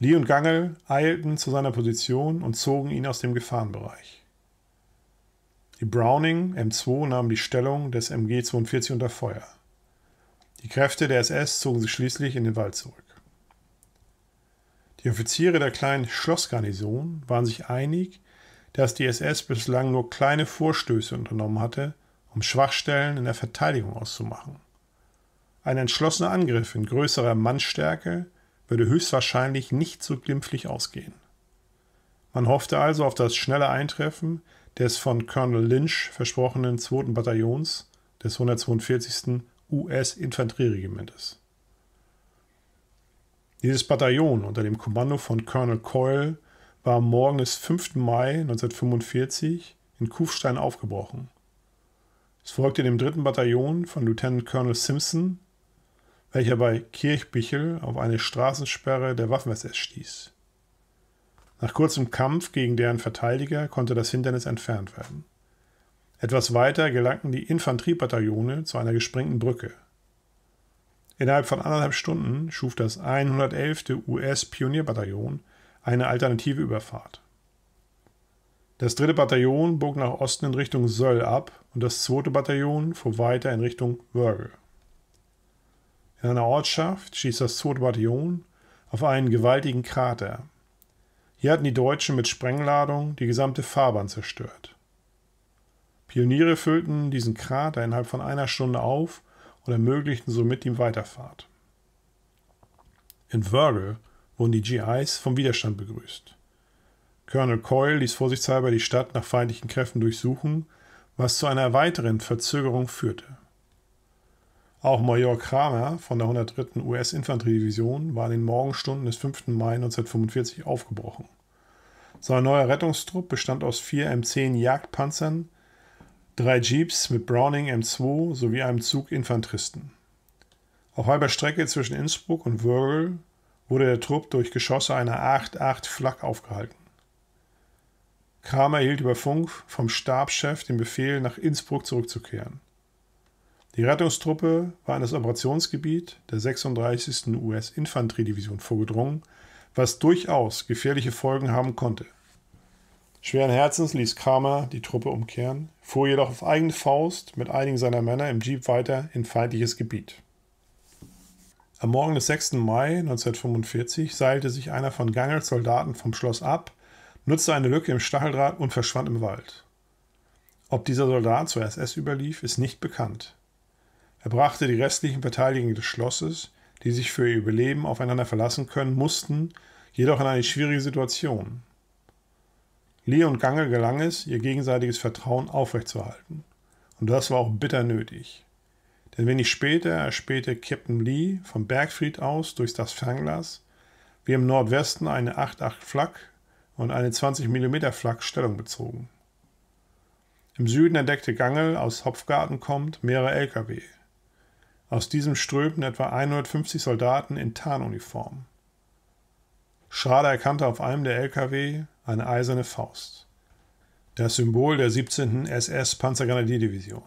Lee und Gangel eilten zu seiner Position und zogen ihn aus dem Gefahrenbereich. Die Browning M2 nahm die Stellung des MG-42 unter Feuer. Die Kräfte der SS zogen sich schließlich in den Wald zurück. Die Offiziere der kleinen Schlossgarnison waren sich einig, dass die SS bislang nur kleine Vorstöße unternommen hatte, um Schwachstellen in der Verteidigung auszumachen. Ein entschlossener Angriff in größerer Mannstärke würde höchstwahrscheinlich nicht so glimpflich ausgehen. Man hoffte also auf das schnelle Eintreffen des von Colonel Lynch versprochenen 2. Bataillons des 142. US-Infanterieregimentes. Dieses Bataillon unter dem Kommando von Colonel Coyle war am Morgen des 5. Mai 1945 in Kufstein aufgebrochen. Es folgte dem 3. Bataillon von Lieutenant Colonel Simpson, welcher bei Kirchbichel auf eine Straßensperre der Waffen-SS stieß. Nach kurzem Kampf gegen deren Verteidiger konnte das Hindernis entfernt werden. Etwas weiter gelangten die Infanteriebataillone zu einer gesprengten Brücke. Innerhalb von anderthalb Stunden schuf das 111. US-Pionierbataillon eine alternative Überfahrt. Das dritte Bataillon bog nach Osten in Richtung Söll ab und das zweite Bataillon fuhr weiter in Richtung Wörgl. In einer Ortschaft stieß das zweite Bataillon auf einen gewaltigen Krater. Hier hatten die Deutschen mit Sprengladung die gesamte Fahrbahn zerstört. Pioniere füllten diesen Krater innerhalb von einer Stunde auf und ermöglichten somit die Weiterfahrt. In Virgil wurden die GIs vom Widerstand begrüßt. Colonel Coyle ließ vorsichtshalber die Stadt nach feindlichen Kräften durchsuchen, was zu einer weiteren Verzögerung führte. Auch Major Kramer von der 103. US-Infanteriedivision war in den Morgenstunden des 5. Mai 1945 aufgebrochen. Sein neuer Rettungstrupp bestand aus vier M10 Jagdpanzern, drei Jeeps mit Browning M2 sowie einem Zug Infanteristen. Auf halber Strecke zwischen Innsbruck und Würgel wurde der Trupp durch Geschosse einer 8-8 Flak aufgehalten. Kramer erhielt über Funk vom Stabschef den Befehl, nach Innsbruck zurückzukehren. Die Rettungstruppe war in das Operationsgebiet der 36. US-Infanteriedivision vorgedrungen, was durchaus gefährliche Folgen haben konnte. Schweren Herzens ließ Kramer die Truppe umkehren, fuhr jedoch auf eigene Faust mit einigen seiner Männer im Jeep weiter in feindliches Gebiet. Am Morgen des 6. Mai 1945 seilte sich einer von Gangels Soldaten vom Schloss ab, nutzte eine Lücke im Stacheldraht und verschwand im Wald. Ob dieser Soldat zur SS überlief, ist nicht bekannt. Er brachte die restlichen Beteiligten des Schlosses, die sich für ihr Überleben aufeinander verlassen können mussten, jedoch in eine schwierige Situation. Lee und Gange gelang es, ihr gegenseitiges Vertrauen aufrechtzuerhalten. Und das war auch bitter nötig. Denn wenig später erspähte Captain Lee vom Bergfried aus durch das Fernglas, wie im Nordwesten eine 8,8 Flak und eine 20 mm Flak Stellung bezogen. Im Süden entdeckte Gangel, aus Hopfgarten kommt, mehrere LKW. Aus diesem strömten etwa 150 Soldaten in Tarnuniform. Schade erkannte auf einem der LKW eine eiserne Faust. Das Symbol der 17. SS-Panzergrenadierdivision.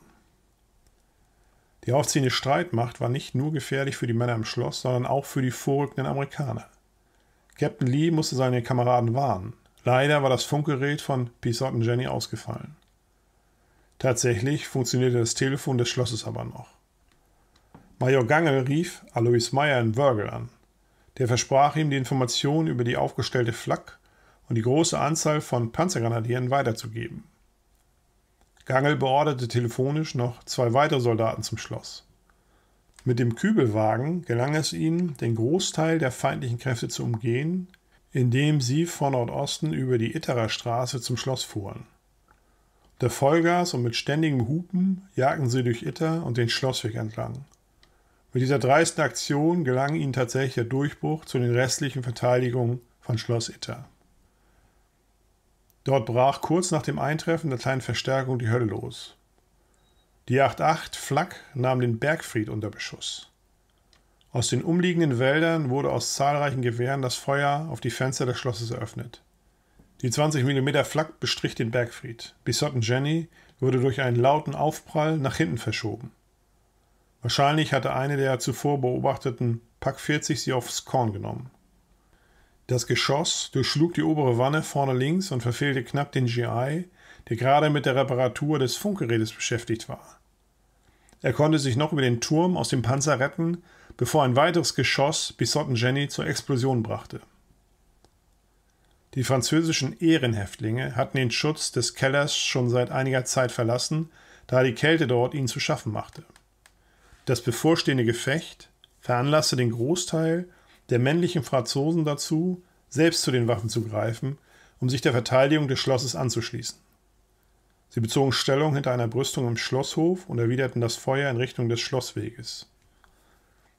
Die aufziehende Streitmacht war nicht nur gefährlich für die Männer im Schloss, sondern auch für die vorrückenden Amerikaner. Captain Lee musste seine Kameraden warnen. Leider war das Funkgerät von Pisotten Jenny ausgefallen. Tatsächlich funktionierte das Telefon des Schlosses aber noch. Major Gangel rief Alois Meyer in Wörgel an. Der versprach ihm, die Informationen über die aufgestellte Flak und die große Anzahl von Panzergranadieren weiterzugeben. Gangel beorderte telefonisch noch zwei weitere Soldaten zum Schloss. Mit dem Kübelwagen gelang es ihnen, den Großteil der feindlichen Kräfte zu umgehen, indem sie von Nordosten über die Itterer Straße zum Schloss fuhren. Der Vollgas und mit ständigem Hupen jagten sie durch Itter und den Schlossweg entlang. Mit dieser dreisten Aktion gelang ihnen tatsächlich der Durchbruch zu den restlichen Verteidigungen von Schloss Itter. Dort brach kurz nach dem Eintreffen der kleinen Verstärkung die Hölle los. Die 8.8 Flak nahm den Bergfried unter Beschuss. Aus den umliegenden Wäldern wurde aus zahlreichen Gewehren das Feuer auf die Fenster des Schlosses eröffnet. Die 20 mm Flak bestrich den Bergfried. Bisotten Jenny wurde durch einen lauten Aufprall nach hinten verschoben. Wahrscheinlich hatte eine der zuvor beobachteten Pack 40 sie aufs Korn genommen. Das Geschoss durchschlug die obere Wanne vorne links und verfehlte knapp den GI, der gerade mit der Reparatur des Funkgerätes beschäftigt war. Er konnte sich noch über den Turm aus dem Panzer retten, bevor ein weiteres Geschoss Bisotten Jenny zur Explosion brachte. Die französischen Ehrenhäftlinge hatten den Schutz des Kellers schon seit einiger Zeit verlassen, da die Kälte dort ihnen zu schaffen machte. Das bevorstehende Gefecht veranlasste den Großteil der männlichen Franzosen dazu, selbst zu den Waffen zu greifen, um sich der Verteidigung des Schlosses anzuschließen. Sie bezogen Stellung hinter einer Brüstung im Schlosshof und erwiderten das Feuer in Richtung des Schlossweges.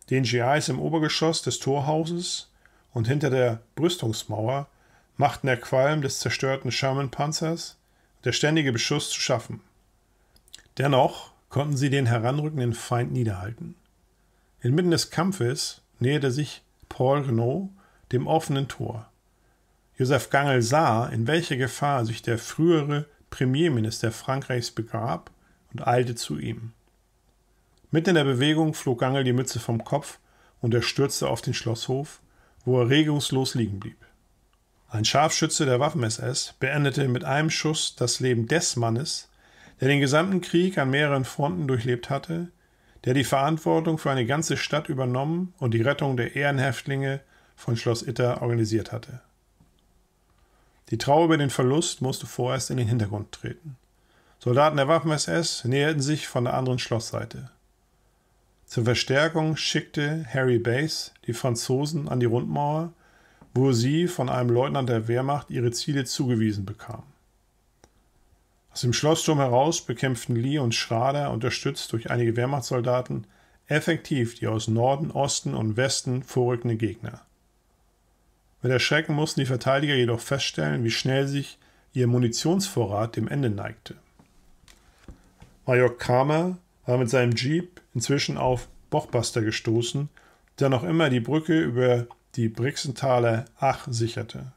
Den GIs im Obergeschoss des Torhauses und hinter der Brüstungsmauer machten der Qualm des zerstörten Sherman-Panzers und der ständige Beschuss zu schaffen. Dennoch konnten sie den heranrückenden Feind niederhalten. Inmitten des Kampfes näherte sich Paul Renault dem offenen Tor. Josef Gangel sah, in welche Gefahr sich der frühere Premierminister Frankreichs begab und eilte zu ihm. Mitten in der Bewegung flog Gangel die Mütze vom Kopf und er stürzte auf den Schlosshof, wo er regungslos liegen blieb. Ein Scharfschütze der Waffen-SS beendete mit einem Schuss das Leben des Mannes, der den gesamten Krieg an mehreren Fronten durchlebt hatte, der die Verantwortung für eine ganze Stadt übernommen und die Rettung der Ehrenhäftlinge von Schloss Itter organisiert hatte. Die Trauer über den Verlust musste vorerst in den Hintergrund treten. Soldaten der Waffen-SS näherten sich von der anderen Schlossseite. Zur Verstärkung schickte Harry Bass die Franzosen an die Rundmauer, wo sie von einem Leutnant der Wehrmacht ihre Ziele zugewiesen bekamen. Aus dem Schlossturm heraus bekämpften Lee und Schrader, unterstützt durch einige Wehrmachtssoldaten, effektiv die aus Norden, Osten und Westen vorrückenden Gegner. Mit Erschrecken mussten die Verteidiger jedoch feststellen, wie schnell sich ihr Munitionsvorrat dem Ende neigte. Major Kramer war mit seinem Jeep inzwischen auf Bochbuster gestoßen, der noch immer die Brücke über die Brixenthaler Ach sicherte.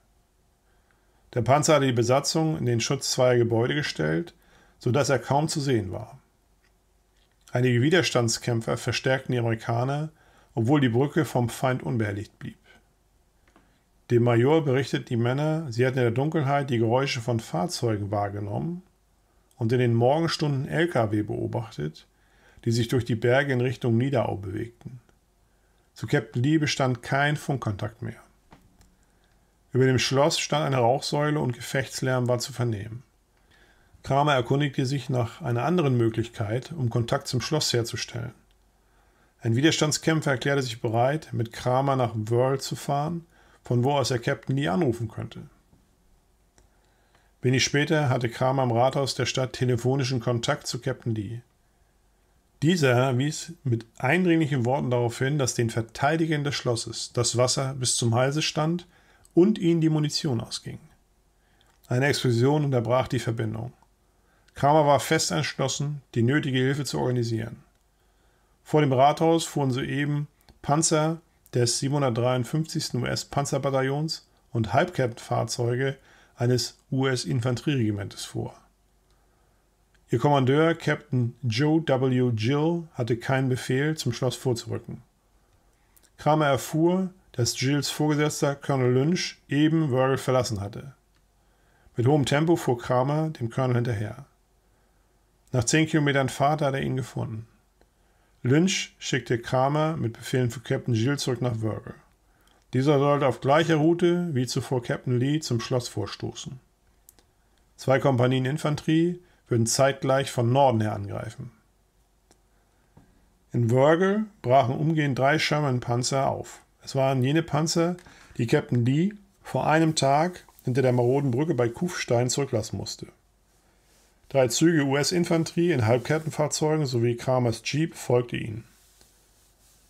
Der Panzer hatte die Besatzung in den Schutz zweier Gebäude gestellt, sodass er kaum zu sehen war. Einige Widerstandskämpfer verstärkten die Amerikaner, obwohl die Brücke vom Feind unbehelligt blieb. Dem Major berichtet die Männer, sie hatten in der Dunkelheit die Geräusche von Fahrzeugen wahrgenommen und in den Morgenstunden Lkw beobachtet, die sich durch die Berge in Richtung Niederau bewegten. Zu Captain Lee bestand kein Funkkontakt mehr. Über dem Schloss stand eine Rauchsäule und Gefechtslärm war zu vernehmen. Kramer erkundigte sich nach einer anderen Möglichkeit, um Kontakt zum Schloss herzustellen. Ein Widerstandskämpfer erklärte sich bereit, mit Kramer nach World zu fahren, von wo aus er Captain Lee anrufen könnte. Wenig später hatte Kramer im Rathaus der Stadt telefonischen Kontakt zu Captain Lee. Dieser wies mit eindringlichen Worten darauf hin, dass den Verteidigern des Schlosses das Wasser bis zum Halse stand und ihnen die Munition ausging. Eine Explosion unterbrach die Verbindung. Kramer war fest entschlossen, die nötige Hilfe zu organisieren. Vor dem Rathaus fuhren soeben Panzer des 753. US-Panzerbataillons und Halbkettenfahrzeuge eines US-Infanterieregimentes vor. Ihr Kommandeur, Captain Joe W. Gill, hatte keinen Befehl, zum Schloss vorzurücken. Kramer erfuhr, dass Gilles Vorgesetzter Colonel Lynch eben Wörgl verlassen hatte. Mit hohem Tempo fuhr Kramer dem Colonel hinterher. Nach zehn Kilometern Fahrt hat er ihn gefunden. Lynch schickte Kramer mit Befehlen für Captain Gilles zurück nach Wörgl. Dieser sollte auf gleicher Route wie zuvor Captain Lee zum Schloss vorstoßen. Zwei Kompanien Infanterie würden zeitgleich von Norden her angreifen. In Wörgl brachen umgehend drei Sherman-Panzer auf. Es waren jene Panzer, die Captain Lee vor einem Tag hinter der maroden Brücke bei Kufstein zurücklassen musste. Drei Züge US-Infanterie in Halbkettenfahrzeugen sowie Kramers Jeep folgten ihnen.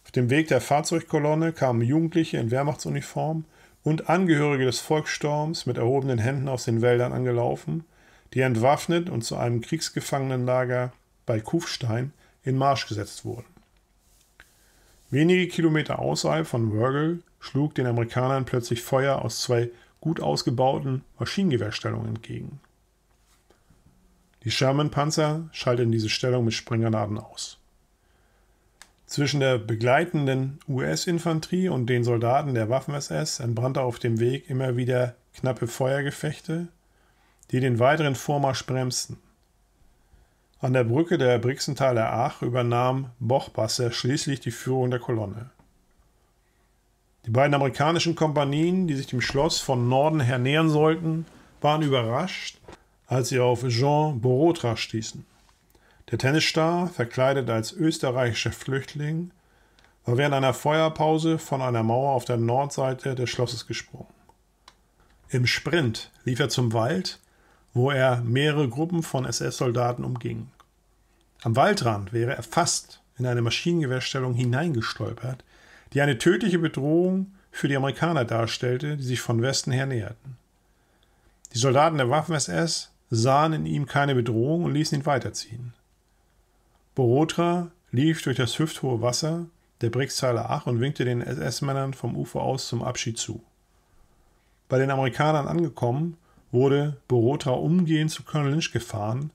Auf dem Weg der Fahrzeugkolonne kamen Jugendliche in Wehrmachtsuniform und Angehörige des Volkssturms mit erhobenen Händen aus den Wäldern angelaufen, die entwaffnet und zu einem Kriegsgefangenenlager bei Kufstein in Marsch gesetzt wurden. Wenige Kilometer außerhalb von Wrangell schlug den Amerikanern plötzlich Feuer aus zwei gut ausgebauten Maschinengewehrstellungen entgegen. Die Sherman-Panzer schalteten diese Stellung mit Sprenggranaten aus. Zwischen der begleitenden US-Infanterie und den Soldaten der Waffen-SS entbrannte auf dem Weg immer wieder knappe Feuergefechte, die den weiteren Vormarsch bremsten. An der Brücke der Brixenthaler Ach übernahm Bochbasser schließlich die Führung der Kolonne. Die beiden amerikanischen Kompanien, die sich dem Schloss von Norden her nähern sollten, waren überrascht, als sie auf Jean Borotra stießen. Der Tennisstar, verkleidet als österreichischer Flüchtling, war während einer Feuerpause von einer Mauer auf der Nordseite des Schlosses gesprungen. Im Sprint lief er zum Wald wo er mehrere Gruppen von SS-Soldaten umging. Am Waldrand wäre er fast in eine Maschinengewehrstellung hineingestolpert, die eine tödliche Bedrohung für die Amerikaner darstellte, die sich von Westen her näherten. Die Soldaten der Waffen-SS sahen in ihm keine Bedrohung und ließen ihn weiterziehen. Borotra lief durch das hüfthohe Wasser der Brigzeiler Ach und winkte den SS-Männern vom Ufer aus zum Abschied zu. Bei den Amerikanern angekommen, wurde Borotra umgehend zu Colonel Lynch gefahren,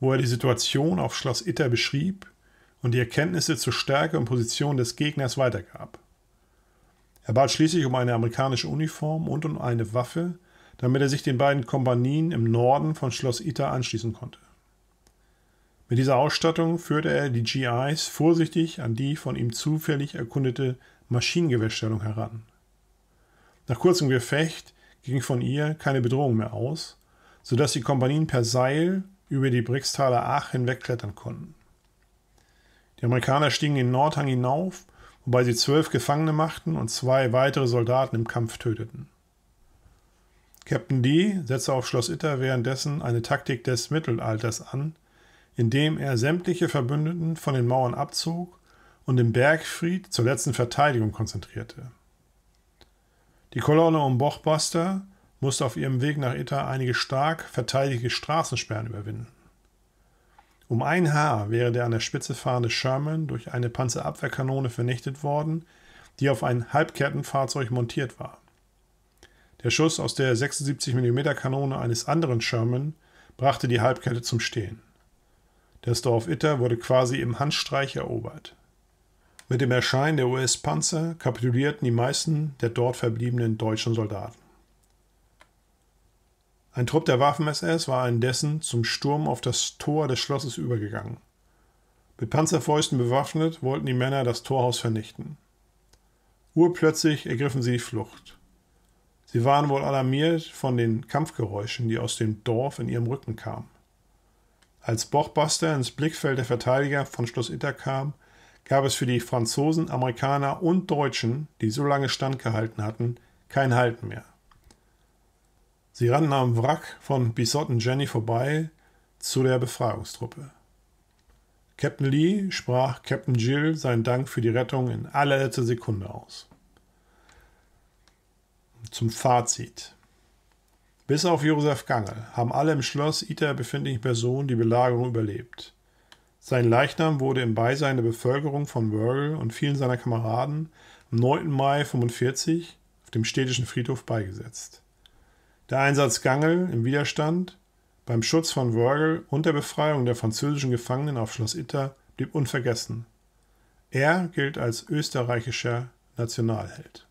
wo er die Situation auf Schloss Itter beschrieb und die Erkenntnisse zur Stärke und Position des Gegners weitergab. Er bat schließlich um eine amerikanische Uniform und um eine Waffe, damit er sich den beiden Kompanien im Norden von Schloss Itter anschließen konnte. Mit dieser Ausstattung führte er die GIs vorsichtig an die von ihm zufällig erkundete Maschinengewehrstellung heran. Nach kurzem Gefecht ging von ihr keine Bedrohung mehr aus, sodass die Kompanien per Seil über die Brixtaler Ach hinwegklettern konnten. Die Amerikaner stiegen den Nordhang hinauf, wobei sie zwölf Gefangene machten und zwei weitere Soldaten im Kampf töteten. Captain D setzte auf Schloss Itter währenddessen eine Taktik des Mittelalters an, indem er sämtliche Verbündeten von den Mauern abzog und den Bergfried zur letzten Verteidigung konzentrierte. Die Kolonne um Bochbuster musste auf ihrem Weg nach Itter einige stark verteidigte Straßensperren überwinden. Um ein Haar wäre der an der Spitze fahrende Sherman durch eine Panzerabwehrkanone vernichtet worden, die auf ein Halbkettenfahrzeug montiert war. Der Schuss aus der 76 mm Kanone eines anderen Sherman brachte die Halbkette zum Stehen. Das Dorf Itter wurde quasi im Handstreich erobert. Mit dem Erscheinen der US-Panzer kapitulierten die meisten der dort verbliebenen deutschen Soldaten. Ein Trupp der Waffen-SS war indessen zum Sturm auf das Tor des Schlosses übergegangen. Mit Panzerfäusten bewaffnet wollten die Männer das Torhaus vernichten. Urplötzlich ergriffen sie die Flucht. Sie waren wohl alarmiert von den Kampfgeräuschen, die aus dem Dorf in ihrem Rücken kamen. Als Bochbuster ins Blickfeld der Verteidiger von Schloss Itter kam, gab es für die Franzosen, Amerikaner und Deutschen, die so lange standgehalten hatten, kein Halten mehr. Sie rannten am Wrack von Bissot und Jenny vorbei zu der Befreiungstruppe. Captain Lee sprach Captain Jill seinen Dank für die Rettung in allerletzter Sekunde aus. Zum Fazit. Bis auf Josef Gangel haben alle im Schloss Ita befindlichen Personen die Belagerung überlebt. Sein Leichnam wurde im Beisein der Bevölkerung von Wörgl und vielen seiner Kameraden am 9. Mai 1945 auf dem städtischen Friedhof beigesetzt. Der Einsatz Gangel im Widerstand, beim Schutz von Wörgl und der Befreiung der französischen Gefangenen auf Schloss Itter blieb unvergessen. Er gilt als österreichischer Nationalheld.